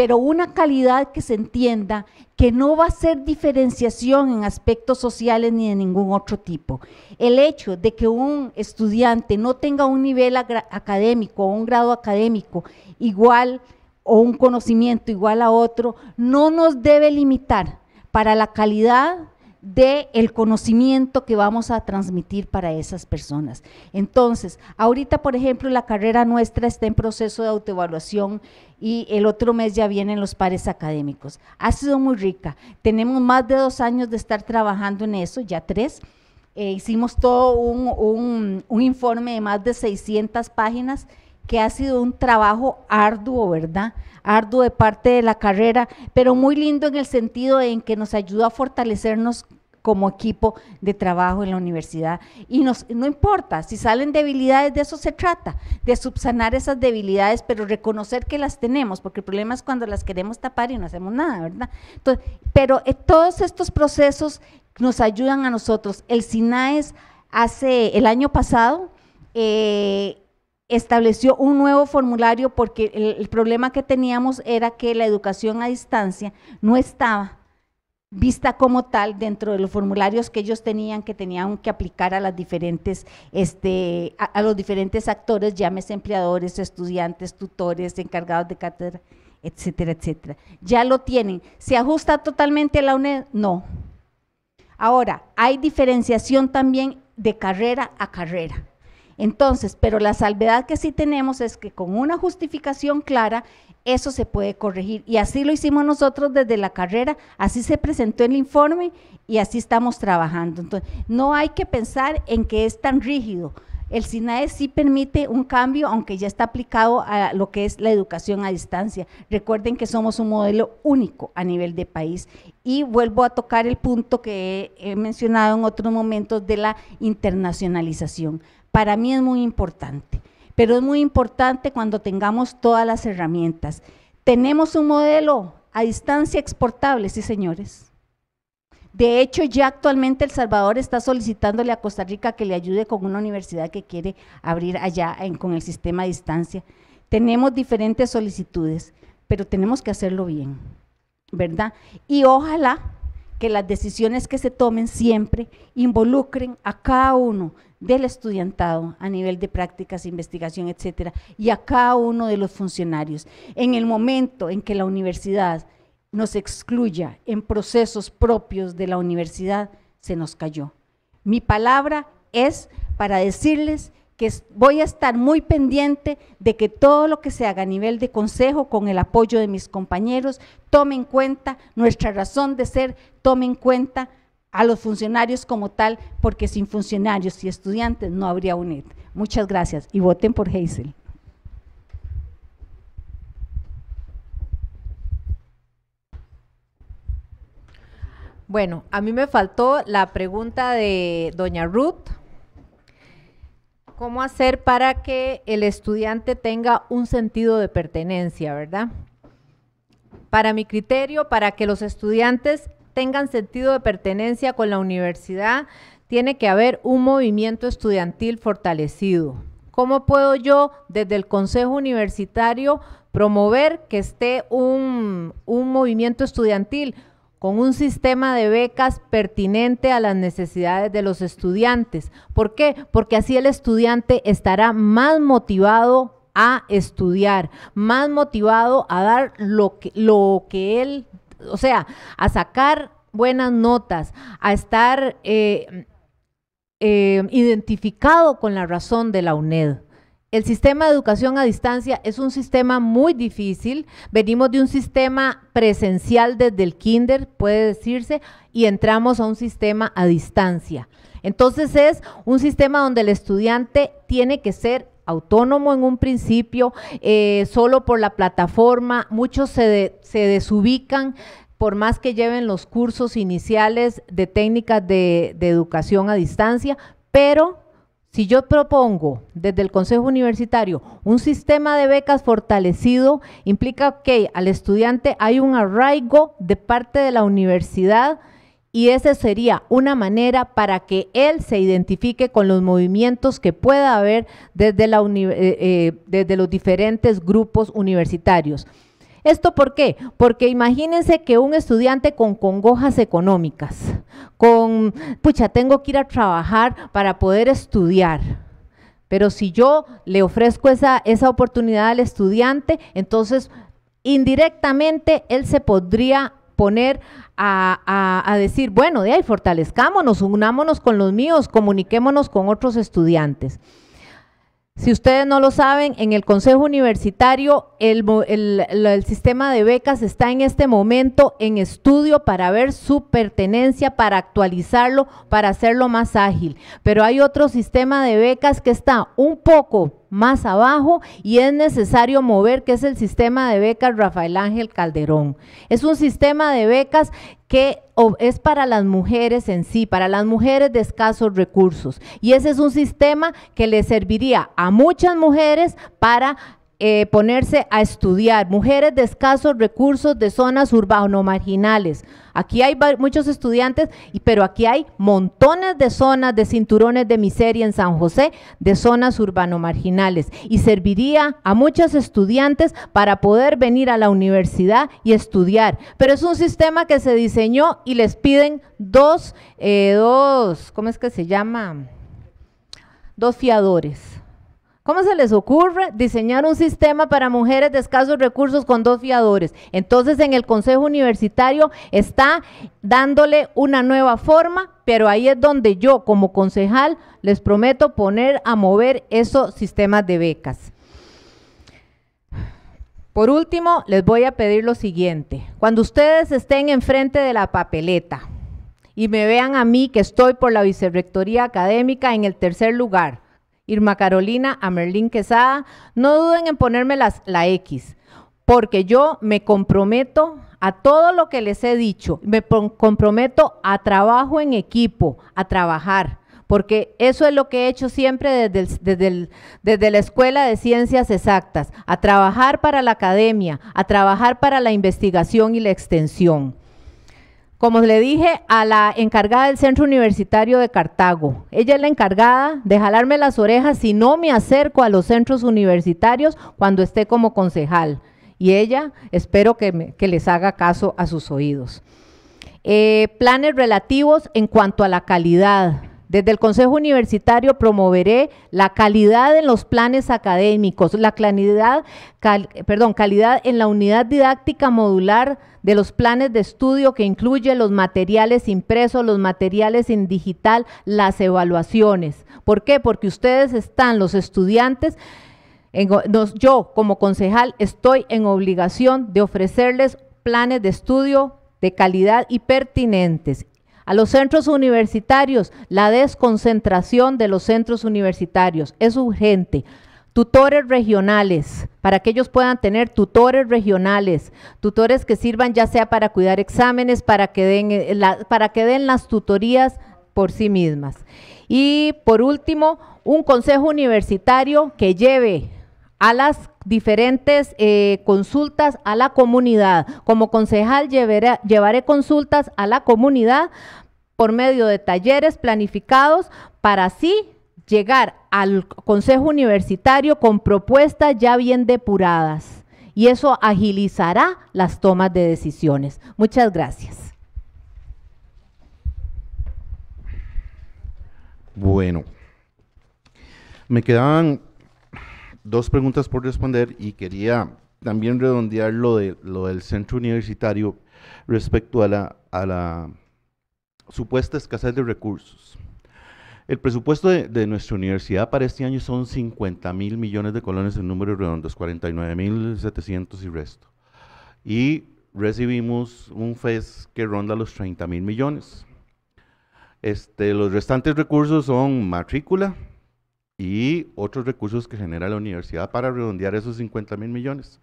Speaker 10: pero una calidad que se entienda que no va a ser diferenciación en aspectos sociales ni de ningún otro tipo. El hecho de que un estudiante no tenga un nivel académico o un grado académico igual o un conocimiento igual a otro, no nos debe limitar para la calidad del el conocimiento que vamos a transmitir para esas personas. Entonces, ahorita, por ejemplo, la carrera nuestra está en proceso de autoevaluación y el otro mes ya vienen los pares académicos. Ha sido muy rica. Tenemos más de dos años de estar trabajando en eso, ya tres. Eh, hicimos todo un, un informe de más de 600 páginas que ha sido un trabajo arduo, ¿verdad? Arduo de parte de la carrera, pero muy lindo en el sentido en que nos ayuda a fortalecernos como equipo de trabajo en la universidad. Y no importa, si salen debilidades, de eso se trata, de subsanar esas debilidades, pero reconocer que las tenemos, porque el problema es cuando las queremos tapar y no hacemos nada, ¿verdad? Entonces, pero eh, todos estos procesos nos ayudan a nosotros. El SINAES hace el año pasado, eh, estableció un nuevo formulario porque el, problema que teníamos era que la educación a distancia no estaba vista como tal dentro de los formularios que ellos tenían que tenían que aplicar a las diferentes este a, los diferentes actores llámese empleadores estudiantes tutores encargados de cátedra etcétera etcétera ya lo tienen se ajusta totalmente a la UNED no ahora hay diferenciación también de carrera a carrera entonces, pero la salvedad que sí tenemos es que con una justificación clara, eso se puede corregir. Y así lo hicimos nosotros desde la carrera, así se presentó el informe y así estamos trabajando. Entonces, no hay que pensar en que es tan rígido. El SINAE sí permite un cambio, aunque ya está aplicado a lo que es la educación a distancia. Recuerden que somos un modelo único a nivel de país. Y vuelvo a tocar el punto que he mencionado en otros momentos de la internacionalización. Para mí es muy importante, pero es muy importante cuando tengamos todas las herramientas. Tenemos un modelo a distancia exportable, sí señores. De hecho, ya actualmente El Salvador está solicitándole a Costa Rica que le ayude con una universidad que quiere abrir allá con el sistema a distancia. Tenemos diferentes solicitudes, pero tenemos que hacerlo bien, ¿verdad? Y ojalá que las decisiones que se tomen siempre involucren a cada uno del estudiantado a nivel de prácticas, investigación, etcétera, y a cada uno de los funcionarios. En el momento en que la universidad nos excluya en procesos propios de la universidad, se nos cayó. Mi palabra es para decirles que voy a estar muy pendiente de que todo lo que se haga a nivel de consejo, con el apoyo de mis compañeros, tome en cuenta nuestra razón de ser, tome en cuenta a los funcionarios como tal, porque sin funcionarios y estudiantes no habría UNED. Muchas gracias y voten por Hazel.
Speaker 9: Bueno, a mí me faltó la pregunta de doña Ruth. ¿Cómo hacer para que el estudiante tenga un sentido de pertenencia, verdad? Para mi criterio, para que los estudiantes tengan sentido de pertenencia con la universidad, tiene que haber un movimiento estudiantil fortalecido. ¿Cómo puedo yo desde el Consejo Universitario promover que esté un, movimiento estudiantil con un sistema de becas pertinente a las necesidades de los estudiantes? ¿Por qué? Porque así el estudiante estará más motivado a estudiar, más motivado a dar lo que, lo que él o sea, a sacar buenas notas, a estar eh, eh, identificado con la razón de la UNED. El sistema de educación a distancia es un sistema muy difícil. Venimos de un sistema presencial desde el kinder, puede decirse, y entramos a un sistema a distancia. Entonces es un sistema donde el estudiante tiene que ser autónomo en un principio, eh, solo por la plataforma, muchos se, desubican por más que lleven los cursos iniciales de técnicas de educación a distancia, pero si yo propongo desde el Consejo Universitario un sistema de becas fortalecido, implica que al estudiante hay un arraigo de parte de la universidad y esa sería una manera para que él se identifique con los movimientos que pueda haber desde, la eh, eh, desde los diferentes grupos universitarios. ¿Esto por qué? Porque imagínense que un estudiante con congojas económicas, con, pucha, tengo que ir a trabajar para poder estudiar. Pero si yo le ofrezco esa, esa oportunidad al estudiante, entonces indirectamente él se podría poner a, decir, bueno, de ahí fortalezcámonos, unámonos con los míos, comuniquémonos con otros estudiantes. Si ustedes no lo saben, en el Consejo Universitario el sistema de becas está en este momento en estudio para ver su pertenencia, para actualizarlo, para hacerlo más ágil. Pero hay otro sistema de becas que está un poco más abajo y es necesario mover, que es el sistema de becas Rafael Ángel Calderón. Es un sistema de becas que es para las mujeres en sí, para las mujeres de escasos recursos. Y ese es un sistema que le serviría a muchas mujeres para eh, ponerse a estudiar. Mujeres de escasos recursos de zonas urbanomarginales, Aquí hay muchos estudiantes, pero aquí hay montones de zonas de cinturones de miseria en San José, de zonas urbanomarginales Y serviría a muchos estudiantes para poder venir a la universidad y estudiar. Pero es un sistema que se diseñó y les piden dos, eh, dos ¿cómo es que se llama? Dos fiadores ¿Cómo se les ocurre diseñar un sistema para mujeres de escasos recursos con dos fiadores? Entonces en el Consejo Universitario está dándole una nueva forma, pero ahí es donde yo como concejal les prometo poner a mover esos sistemas de becas. Por último, les voy a pedir lo siguiente. Cuando ustedes estén enfrente de la papeleta y me vean a mí que estoy por la Vicerrectoría Académica en el tercer lugar, Irma Carolina, a Merlín Quesada. No duden en ponerme las, la X, porque yo me comprometo a todo lo que les he dicho, me comprometo a trabajo en equipo, a trabajar, porque eso es lo que he hecho siempre desde la Escuela de Ciencias Exactas, a trabajar para la academia, a trabajar para la investigación y la extensión. Como le dije a la encargada del Centro Universitario de Cartago, ella es la encargada de jalarme las orejas si no me acerco a los centros universitarios cuando esté como concejal. Y ella espero que, les haga caso a sus oídos. Eh, planes relativos en cuanto a la calidad. Desde el Consejo Universitario promoveré la calidad en los planes académicos, la claridad, perdón, calidad en la unidad didáctica modular de los planes de estudio que incluye los materiales impresos, los materiales en digital, las evaluaciones. ¿Por qué? Porque ustedes están, los estudiantes, yo como concejal estoy en obligación de ofrecerles planes de estudio de calidad y pertinentes a los centros universitarios, la desconcentración de los centros universitarios es urgente. Tutores regionales, para que ellos puedan tener tutores regionales, tutores que sirvan ya sea para cuidar exámenes, para que den, eh, para que den las tutorías por sí mismas. Y por último, un consejo universitario que lleve a las diferentes eh, consultas a la comunidad. Como concejal llevaré, consultas a la comunidad por medio de talleres planificados para así llegar al Consejo Universitario con propuestas ya bien depuradas y eso agilizará las tomas de decisiones. Muchas gracias.
Speaker 1: Bueno, me quedaban dos preguntas por responder y quería también redondear lo, de, lo del centro universitario respecto a la, a la supuesta escasez de recursos. El presupuesto de, nuestra universidad para este año son 50 mil millones de colones en números redondos, 49 mil 700 y resto. Y recibimos un FES que ronda los 30 mil millones. Este, los restantes recursos son matrícula, y otros recursos que genera la universidad para redondear esos 50 mil millones.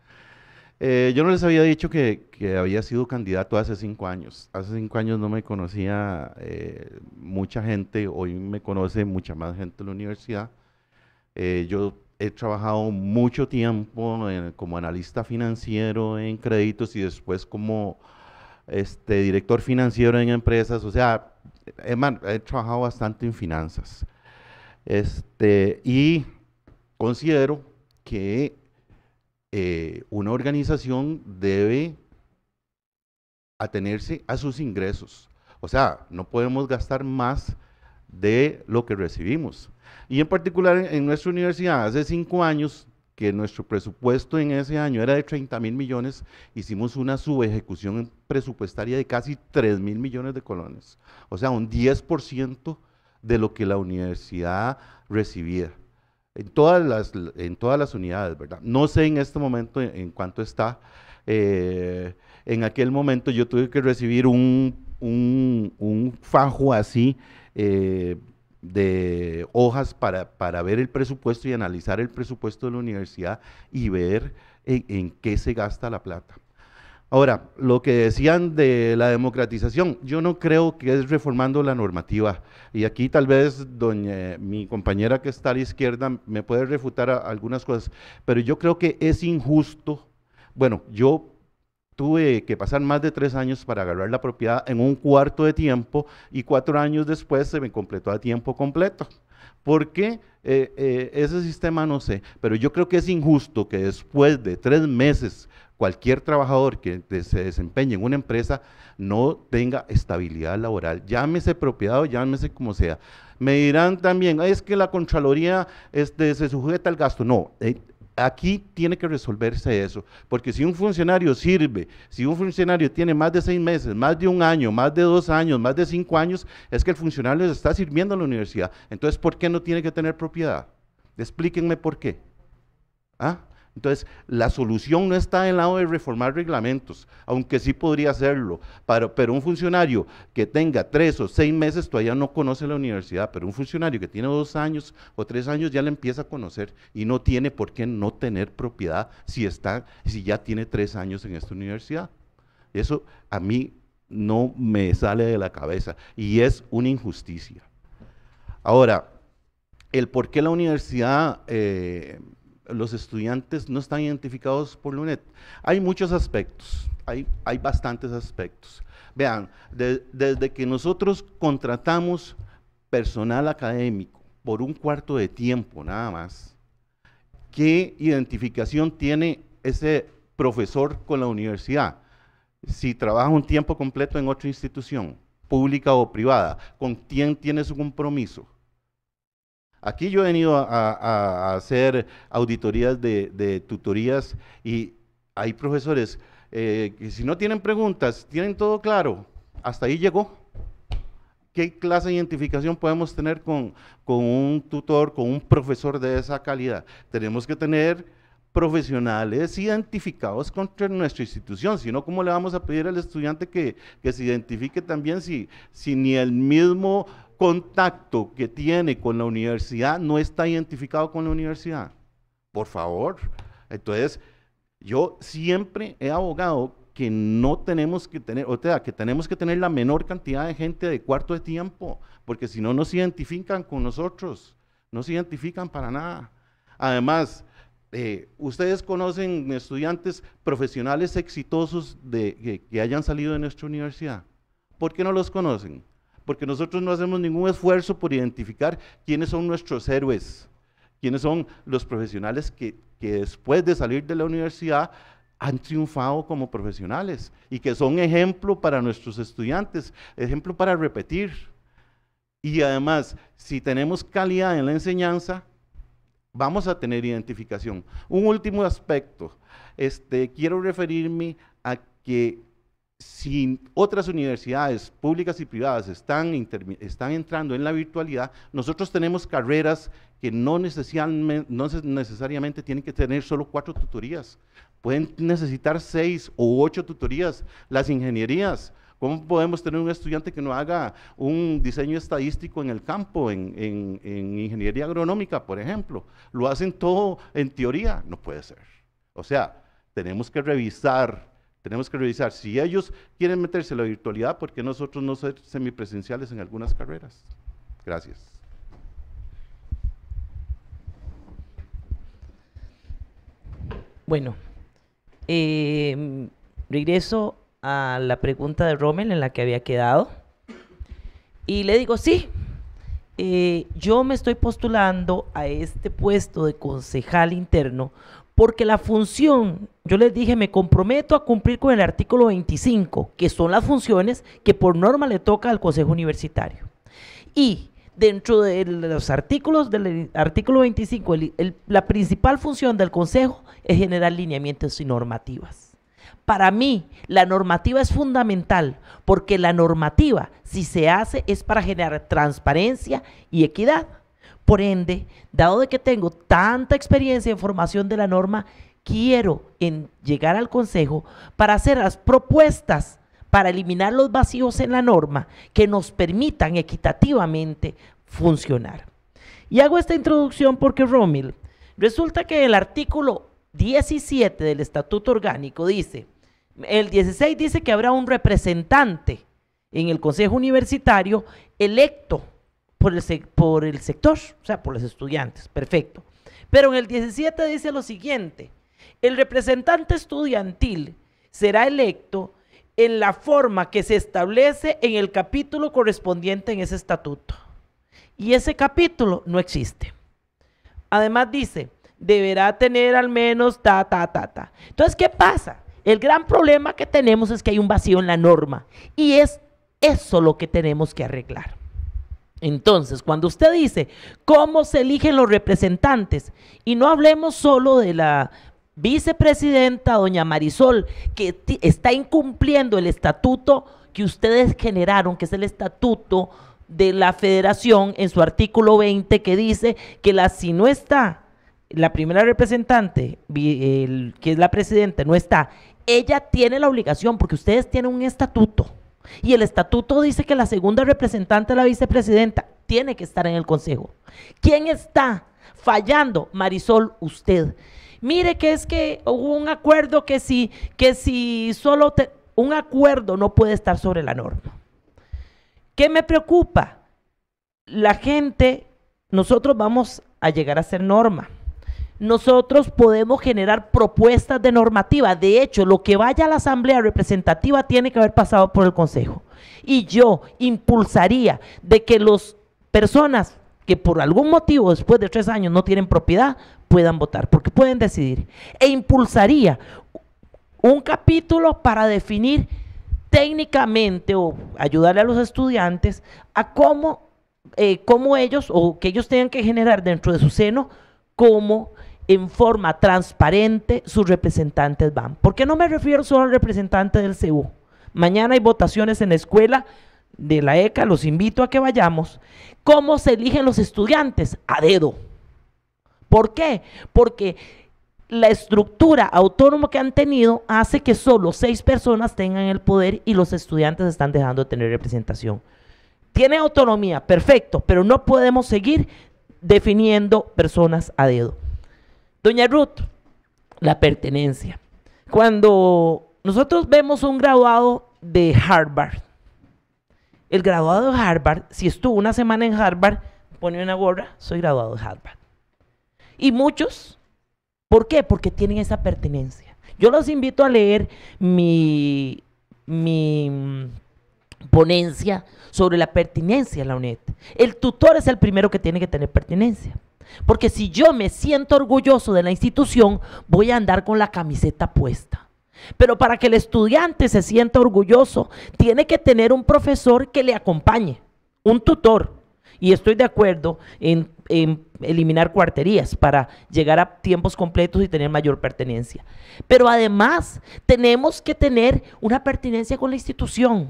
Speaker 1: Eh, yo no les había dicho que, había sido candidato hace cinco años. Hace cinco años no me conocía eh, mucha gente, hoy me conoce mucha más gente en la universidad. Eh, yo he trabajado mucho tiempo como analista financiero en créditos y después como este, director financiero en empresas. O sea, he trabajado bastante en finanzas. Este, y considero que eh, una organización debe atenerse a sus ingresos. O sea, no podemos gastar más de lo que recibimos. Y en particular en nuestra universidad, hace cinco años, que nuestro presupuesto en ese año era de 30 mil millones, hicimos una subejecución presupuestaria de casi 3 mil millones de colones. O sea, un 10% de lo que la universidad recibía, En todas las, en todas las unidades, ¿verdad? No sé en este momento en, cuánto está. Eh, en aquel momento yo tuve que recibir un, un, fajo así eh, de hojas para, para, ver el presupuesto y analizar el presupuesto de la universidad y ver en qué se gasta la plata. Ahora, lo que decían de la democratización, yo no creo que es reformando la normativa. Y aquí tal vez mi compañera que está a la izquierda me puede refutar algunas cosas, pero yo creo que es injusto. Bueno, yo tuve que pasar más de tres años para agarrar la propiedad en un cuarto de tiempo y cuatro años después se me completó a tiempo completo. ¿Por qué eh, eh, ese sistema no sé? Pero yo creo que es injusto que después de tres meses cualquier trabajador que se desempeñe en una empresa no tenga estabilidad laboral, llámese propiedad o llámese como sea. Me dirán también, es que la Contraloría este, se sujeta al gasto. No, eh, aquí tiene que resolverse eso, porque si un funcionario sirve, si un funcionario tiene más de seis meses, más de un año, más de dos años, más de cinco años, es que el funcionario está sirviendo a la universidad. Entonces, ¿por qué no tiene que tener propiedad? Explíquenme por qué. ¿Ah? Entonces, la solución no está en lado de reformar reglamentos, aunque sí podría hacerlo, pero un funcionario que tenga tres o seis meses todavía no conoce la universidad, pero un funcionario que tiene dos años o tres años ya le empieza a conocer y no tiene por qué no tener propiedad si, está, si ya tiene tres años en esta universidad. Eso a mí no me sale de la cabeza y es una injusticia. Ahora, el por qué la universidad... Eh, los estudiantes no están identificados por LUNET. Hay muchos aspectos, hay, bastantes aspectos. Vean, desde que nosotros contratamos personal académico por un cuarto de tiempo nada más, ¿qué identificación tiene ese profesor con la universidad? Si trabaja un tiempo completo en otra institución, pública o privada, ¿con quién tiene su compromiso? Aquí yo he venido a, hacer auditorías de, tutorías y hay profesores eh, que si no tienen preguntas, tienen todo claro, hasta ahí llegó. ¿Qué clase de identificación podemos tener con, un tutor, con un profesor de esa calidad? Tenemos que tener profesionales identificados contra nuestra institución, sino cómo le vamos a pedir al estudiante que, se identifique también si, si ni el mismo contacto que tiene con la universidad no está identificado con la universidad. Por favor. Entonces, yo siempre he abogado que no tenemos que tener, o sea, que tenemos que tener la menor cantidad de gente de cuarto de tiempo, porque si no, no se identifican con nosotros, no se identifican para nada. Además, eh, ustedes conocen estudiantes profesionales exitosos de, que hayan salido de nuestra universidad. ¿Por qué no los conocen? porque nosotros no hacemos ningún esfuerzo por identificar quiénes son nuestros héroes, quiénes son los profesionales que, que después de salir de la universidad han triunfado como profesionales y que son ejemplo para nuestros estudiantes, ejemplo para repetir. Y además, si tenemos calidad en la enseñanza, vamos a tener identificación. Un último aspecto, este, quiero referirme a que si otras universidades públicas y privadas están, están entrando en la virtualidad, nosotros tenemos carreras que no, necesariamente, tienen que tener solo cuatro tutorías, pueden necesitar seis o ocho tutorías, las ingenierías. ¿Cómo podemos tener un estudiante que no haga un diseño estadístico en el campo, en ingeniería agronómica, por ejemplo? Lo hacen todo en teoría, no puede ser. O sea, tenemos que revisar tenemos que revisar si ellos quieren meterse en la virtualidad, porque nosotros no ser semipresenciales en algunas carreras. Gracias. Bueno, em,
Speaker 2: regreso a la pregunta de Rommel en la que había quedado. Y le digo, sí, eh, yo me estoy postulando a este puesto de concejal interno porque la función, yo les dije, me comprometo a cumplir con el artículo 25, que son las funciones que por norma le toca al Consejo Universitario. Y dentro de los artículos del artículo 25, la principal función del Consejo es generar lineamientos y normativas. Para mí, la normativa es fundamental porque la normativa, si se hace, es para generar transparencia y equidad. Por ende, dado de que tengo tanta experiencia en formación de la norma, quiero en llegar al Consejo para hacer las propuestas para eliminar los vacíos en la norma que nos permitan equitativamente funcionar. Y hago esta introducción porque Romil resulta que el artículo 17 del Estatuto Orgánico dice, el 16 dice que habrá un representante en el Consejo Universitario electo por el, sector, o sea, por los estudiantes, perfecto. Pero en el 17 dice lo siguiente, el representante estudiantil será electo en la forma que se establece en el capítulo correspondiente en ese estatuto. Y ese capítulo no existe. Además dice, deberá tener al menos ta, ta, ta, ta. Entonces, ¿qué pasa? El gran problema que tenemos es que hay un vacío en la norma. Y es eso lo que tenemos que arreglar. Entonces, cuando usted dice cómo se eligen los representantes, y no hablemos solo de la vicepresidenta, doña Marisol, que está incumpliendo el estatuto que ustedes generaron, que es el estatuto de la federación en su artículo 20, que dice que la, si no está la primera representante, que es la presidenta, no está, ella tiene la obligación, porque ustedes tienen un estatuto y el estatuto dice que la segunda representante de la vicepresidenta tiene que estar en el consejo. ¿Quién está fallando? Marisol, usted. Mire que es que hubo un acuerdo que si, que si solo un acuerdo no puede estar sobre la norma. ¿Qué me preocupa? La gente, nosotros vamos a llegar a ser norma nosotros podemos generar propuestas de normativa. De hecho, lo que vaya a la Asamblea Representativa tiene que haber pasado por el Consejo. Y yo impulsaría de que las personas que por algún motivo después de tres años no tienen propiedad puedan votar, porque pueden decidir. E impulsaría un capítulo para definir técnicamente o ayudarle a los estudiantes a cómo, eh, cómo ellos o que ellos tengan que generar dentro de su seno cómo en forma transparente sus representantes van. ¿Por qué no me refiero solo al representante del CEU? Mañana hay votaciones en la escuela de la ECA, los invito a que vayamos. ¿Cómo se eligen los estudiantes? A dedo. ¿Por qué? Porque la estructura autónoma que han tenido hace que solo seis personas tengan el poder y los estudiantes están dejando de tener representación. Tiene autonomía, perfecto, pero no podemos seguir definiendo personas a dedo. Doña Ruth, la pertenencia. Cuando nosotros vemos un graduado de Harvard, el graduado de Harvard, si estuvo una semana en Harvard, pone una gorra, soy graduado de Harvard. Y muchos, ¿por qué? Porque tienen esa pertenencia. Yo los invito a leer mi, mi ponencia sobre la pertinencia en la UNED. El tutor es el primero que tiene que tener pertinencia. Porque si yo me siento orgulloso de la institución, voy a andar con la camiseta puesta. Pero para que el estudiante se sienta orgulloso, tiene que tener un profesor que le acompañe, un tutor. Y estoy de acuerdo en, en eliminar cuarterías para llegar a tiempos completos y tener mayor pertenencia. Pero además tenemos que tener una pertinencia con la institución.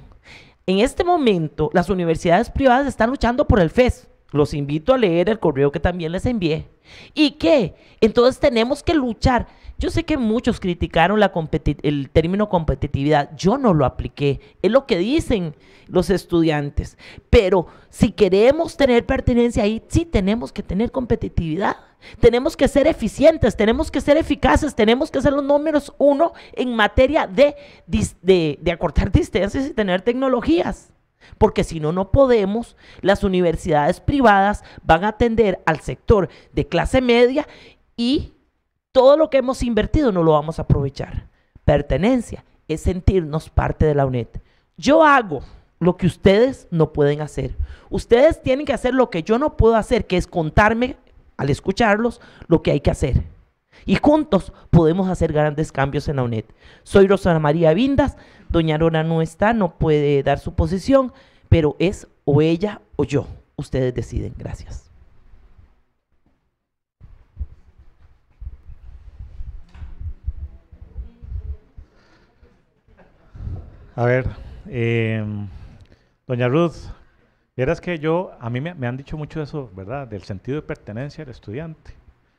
Speaker 2: En este momento, las universidades privadas están luchando por el FES. Los invito a leer el correo que también les envié. ¿Y qué? Entonces tenemos que luchar. Yo sé que muchos criticaron el término competitividad. Yo no lo apliqué. Es lo que dicen los estudiantes. Pero si queremos tener pertenencia ahí, sí tenemos que tener competitividad. Tenemos que ser eficientes, tenemos que ser eficaces, tenemos que ser los números uno en materia de, acortar distancias y tener tecnologías. Porque si no, no podemos, las universidades privadas van a atender al sector de clase media y todo lo que hemos invertido no lo vamos a aprovechar. Pertenencia es sentirnos parte de la UNED. Yo hago lo que ustedes no pueden hacer. Ustedes tienen que hacer lo que yo no puedo hacer, que es contarme al escucharlos lo que hay que hacer. Y juntos podemos hacer grandes cambios en la UNED. Soy Rosana María Vindas. Doña Rona no está, no puede dar su posición, pero es o ella o yo. Ustedes deciden. Gracias.
Speaker 3: A ver, eh, doña Ruth, Verás que yo, a mí me, han dicho mucho eso, ¿verdad? Del sentido de pertenencia del estudiante.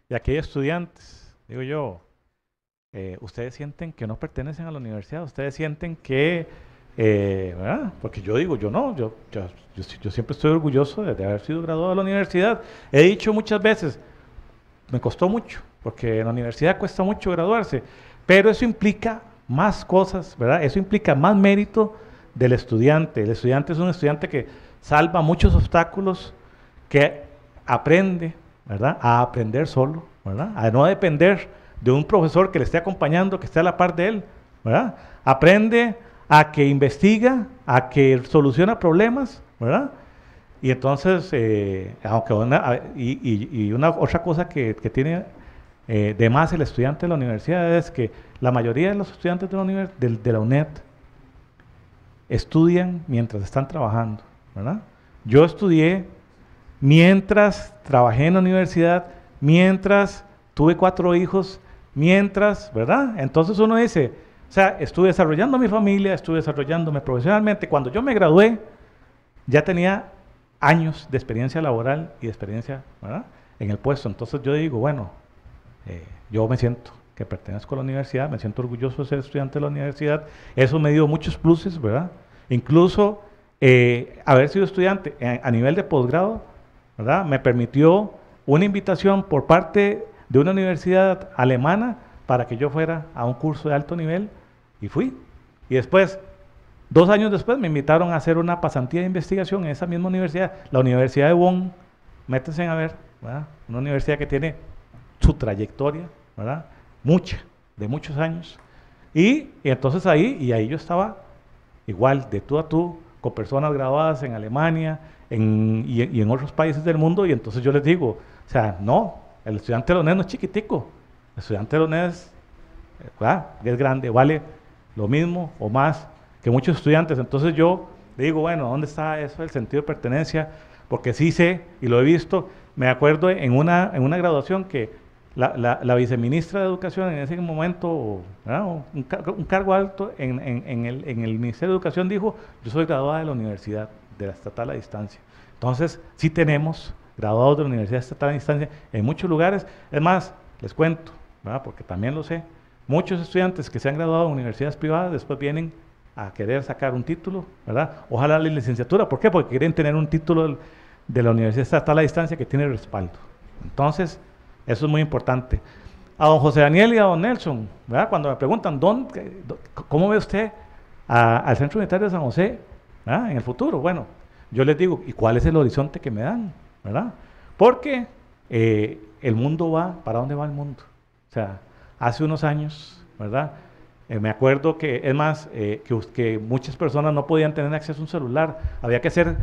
Speaker 3: Y aquí estudiantes, digo yo, eh, ustedes sienten que no pertenecen a la universidad, ustedes sienten que, eh, ¿verdad? Porque yo digo, yo no, yo, yo, siempre estoy orgulloso de, de, haber sido graduado de la universidad. He dicho muchas veces, me costó mucho, porque en la universidad cuesta mucho graduarse, pero eso implica más cosas, ¿verdad? Eso implica más mérito del estudiante. El estudiante es un estudiante que salva muchos obstáculos que aprende, ¿verdad? A aprender solo, ¿verdad? A no depender de un profesor que le esté acompañando, que esté a la par de él, ¿verdad? Aprende a que investiga, a que soluciona problemas, ¿verdad? Y entonces, eh, aunque y, una otra cosa que, tiene eh, de más el estudiante de la universidad es que la mayoría de los estudiantes de la UNED estudian mientras están trabajando. Yo estudié mientras trabajé en la universidad, mientras tuve cuatro hijos, mientras, ¿verdad? Entonces uno dice, o sea, estuve desarrollando mi familia, estuve desarrollándome profesionalmente. Cuando yo me gradué, ya tenía años de experiencia laboral y de experiencia, ¿verdad? En el puesto. Entonces yo digo, bueno, eh, yo me siento que pertenezco a la universidad, me siento orgulloso de ser estudiante de la universidad. Eso me dio muchos pluses, ¿verdad? Incluso eh, haber sido estudiante eh, a nivel de posgrado, ¿verdad? Me permitió una invitación por parte de una universidad alemana para que yo fuera a un curso de alto nivel y fui. Y después, dos años después, me invitaron a hacer una pasantía de investigación en esa misma universidad, la Universidad de Bonn. Métense a ver, Una universidad que tiene su trayectoria, ¿verdad? Mucha, de muchos años. Y, y entonces ahí, y ahí yo estaba igual, de tú a tú, con personas graduadas en Alemania en, y, en otros países del mundo, y entonces yo les digo, o sea, no, el estudiante lonés no es chiquitico, el estudiante lonés es grande, vale lo mismo o más que muchos estudiantes, entonces yo digo, bueno, ¿dónde está eso el sentido de pertenencia? Porque sí sé y lo he visto, me acuerdo en una, en una graduación que la, viceministra de Educación en ese momento, un, cargo alto en, el, Ministerio de Educación, dijo, yo soy graduada de la universidad, de la estatal a distancia. Entonces, sí tenemos graduados de la universidad estatal a distancia en muchos lugares. Es más, les cuento, porque también lo sé, muchos estudiantes que se han graduado de universidades privadas después vienen a querer sacar un título, ¿verdad? Ojalá la licenciatura, ¿por qué? Porque quieren tener un título de la universidad estatal a distancia que tiene respaldo. Entonces, eso es muy importante. A don José Daniel y a don Nelson, ¿verdad? cuando me preguntan, ¿dónde, ¿cómo ve usted al Centro Unitario de San José en el futuro? Bueno, yo les digo, ¿y cuál es el horizonte que me dan? ¿verdad? Porque eh, el mundo va, ¿para dónde va el mundo? O sea, hace unos años, ¿verdad? Eh, me acuerdo que, es más, eh, que, que, muchas personas no podían tener acceso a un celular. Había que hacer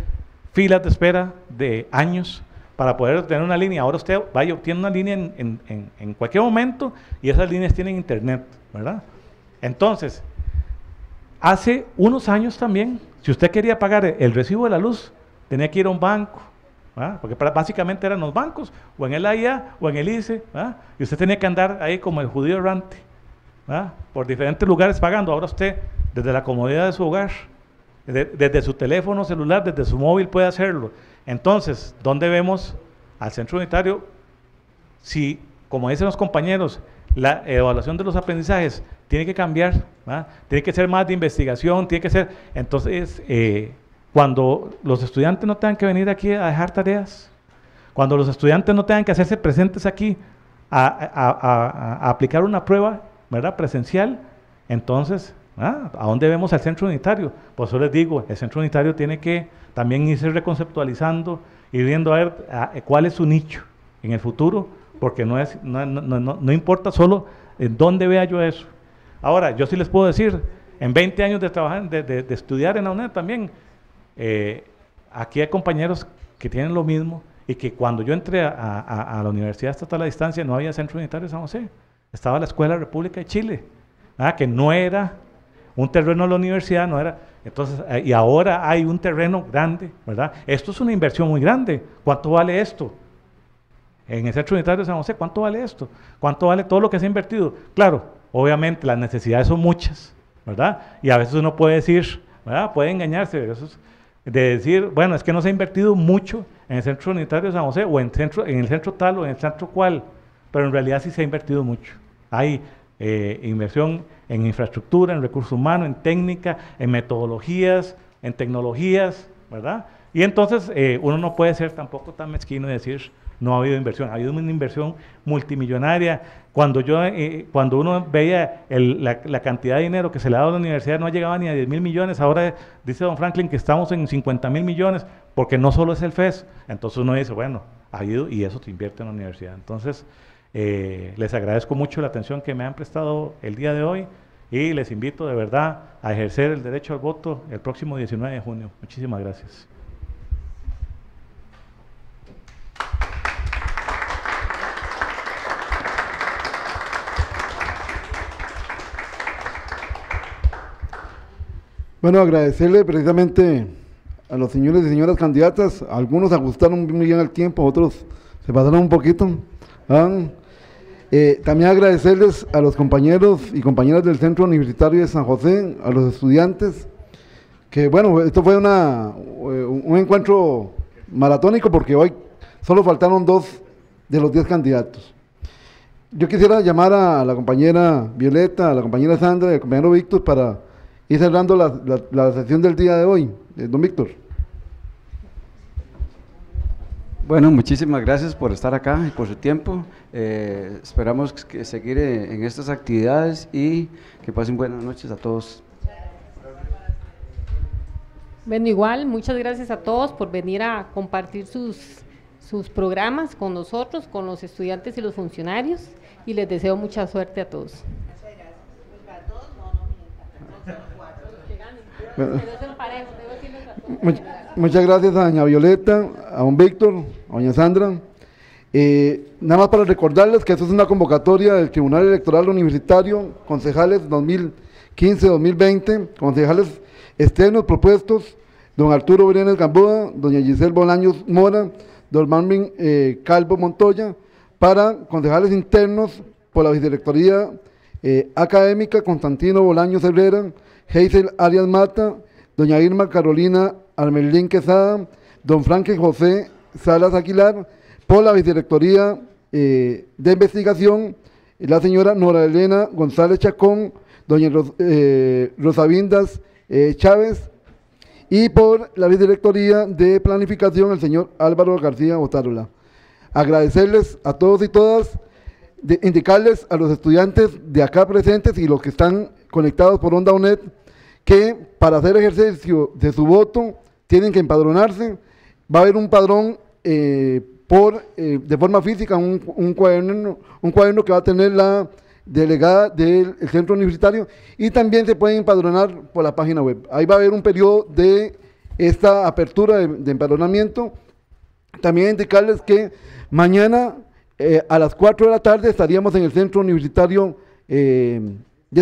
Speaker 3: filas de espera de años para poder obtener una línea. Ahora usted va y obtiene una línea en, cualquier momento y esas líneas tienen internet, ¿verdad? Entonces, hace unos años también, si usted quería pagar el recibo de la luz, tenía que ir a un banco, ¿verdad? porque básicamente eran los bancos, o en el AIA o en el ICE, ¿verdad? y usted tenía que andar ahí como el judío errante, ¿verdad? por diferentes lugares pagando. Ahora usted, desde la comodidad de su hogar, desde su teléfono celular, desde su móvil, puede hacerlo. Entonces, ¿dónde vemos al centro unitario? Si, como dicen los compañeros, la evaluación de los aprendizajes tiene que cambiar, tiene que ser más de investigación, tiene que ser... Entonces, eh, cuando los estudiantes no tengan que venir aquí a dejar tareas, cuando los estudiantes no tengan que hacerse presentes aquí a, a aplicar una prueba ¿verdad? presencial, entonces Ah, ¿A dónde vemos al centro unitario? Por eso les digo, el centro unitario tiene que también irse reconceptualizando y viendo a ver cuál es su nicho en el futuro, porque no, es, no, no, no, importa solo en dónde vea yo eso. Ahora, yo sí les puedo decir, en 20 años de trabajar, de, de, estudiar en la UNED también, eh, aquí hay compañeros que tienen lo mismo y que cuando yo entré a, a, la Universidad Estatal a Distancia no había centro unitario de San José, estaba la Escuela República de Chile, que no era un terreno de la universidad no era. Entonces, eh, y ahora hay un terreno grande, ¿verdad? Esto es una inversión muy grande. ¿Cuánto vale esto? En el Centro Unitario de San José, ¿cuánto vale esto? ¿Cuánto vale todo lo que se ha invertido? Claro, obviamente las necesidades son muchas, ¿verdad? Y a veces uno puede decir, ¿verdad? Puede engañarse de decir, bueno, es que no se ha invertido mucho en el Centro Unitario de San José o en, centro, en el centro tal o en el centro cual, pero en realidad sí se ha invertido mucho. Hay eh, inversión en infraestructura, en recursos humanos, en técnica, en metodologías, en tecnologías, ¿verdad? Y entonces eh, uno no puede ser tampoco tan mezquino y decir, no ha habido inversión, ha habido una inversión multimillonaria. Cuando, yo, eh, cuando uno veía la, cantidad de dinero que se le ha dado a la universidad, no llegaba ni a 10 mil millones, ahora dice don Franklin que estamos en 50 mil millones, porque no solo es el FES, entonces uno dice, bueno, ha habido y eso se invierte en la universidad. Entonces, eh, les agradezco mucho la atención que me han prestado el día de hoy y les invito de verdad a ejercer el derecho al voto el próximo 19 de junio. Muchísimas gracias.
Speaker 4: Bueno, agradecerle precisamente a los señores y señoras candidatas. Algunos ajustaron muy bien el tiempo, otros se pasaron un poquito. Eh, también agradecerles a los compañeros y compañeras del Centro Universitario de San José, a los estudiantes, que bueno, esto fue eh, un encuentro maratónico porque hoy solo faltaron dos de los diez candidatos. Yo quisiera llamar a la compañera Violeta, a la compañera Sandra y al compañero Víctor para ir cerrando la, sesión del día de hoy. Eh, don Víctor. Bueno, muchísimas gracias por estar acá y por su tiempo. Eh, esperamos que seguir eh, en estas actividades y que pasen buenas noches a todos.
Speaker 9: Bueno, igual, muchas gracias a todos por venir a compartir sus, sus programas con nosotros, con los estudiantes y los funcionarios, y les deseo mucha suerte a todos. Muchas gracias. Pues todos,
Speaker 4: no, no, mientras, muchas gracias a doña Violeta, a don Víctor, a doña Sandra. Eh, nada más para recordarles que esto es una convocatoria del Tribunal Electoral Universitario, concejales 2015-2020, concejales externos propuestos, don Arturo Brenes Gamboa, doña Giselle Bolaños Mora, don Marvin eh, Calvo Montoya, para concejales internos por la Vicerrectoría eh, Académica, Constantino Bolaños Herrera, Hazel Arias Mata, doña Irma Carolina Armelín Quesada, don Frank José Salas Aquilar, por la Vicerrectoría eh, de Investigación, la señora Nora Elena González Chacón, doña Rosabindas eh, Rosavindas eh, Chávez, y por la Vicerrectoría de Planificación, el señor Álvaro García Otárola. Agradecerles a todos y todas, indicarles a los estudiantes de acá presentes y los que están conectados por Onda UNED, que para hacer ejercicio de su voto tienen que empadronarse. Va a haber un padrón eh, por, eh, de forma física, un, cuaderno, un cuaderno que va a tener la delegada del centro universitario y también se pueden empadronar por la página web. Ahí va a haber un periodo de esta apertura de, empadronamiento. También indicarles que mañana eh, a las 4 de la tarde estaríamos en el centro universitario de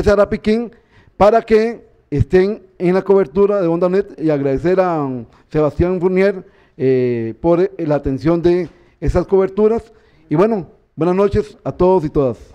Speaker 4: Sara Piquín para que estén en la cobertura de Onda y agradecer a Sebastián Fournier eh, por la atención de esas coberturas. Y bueno, buenas noches
Speaker 7: a todos y todas.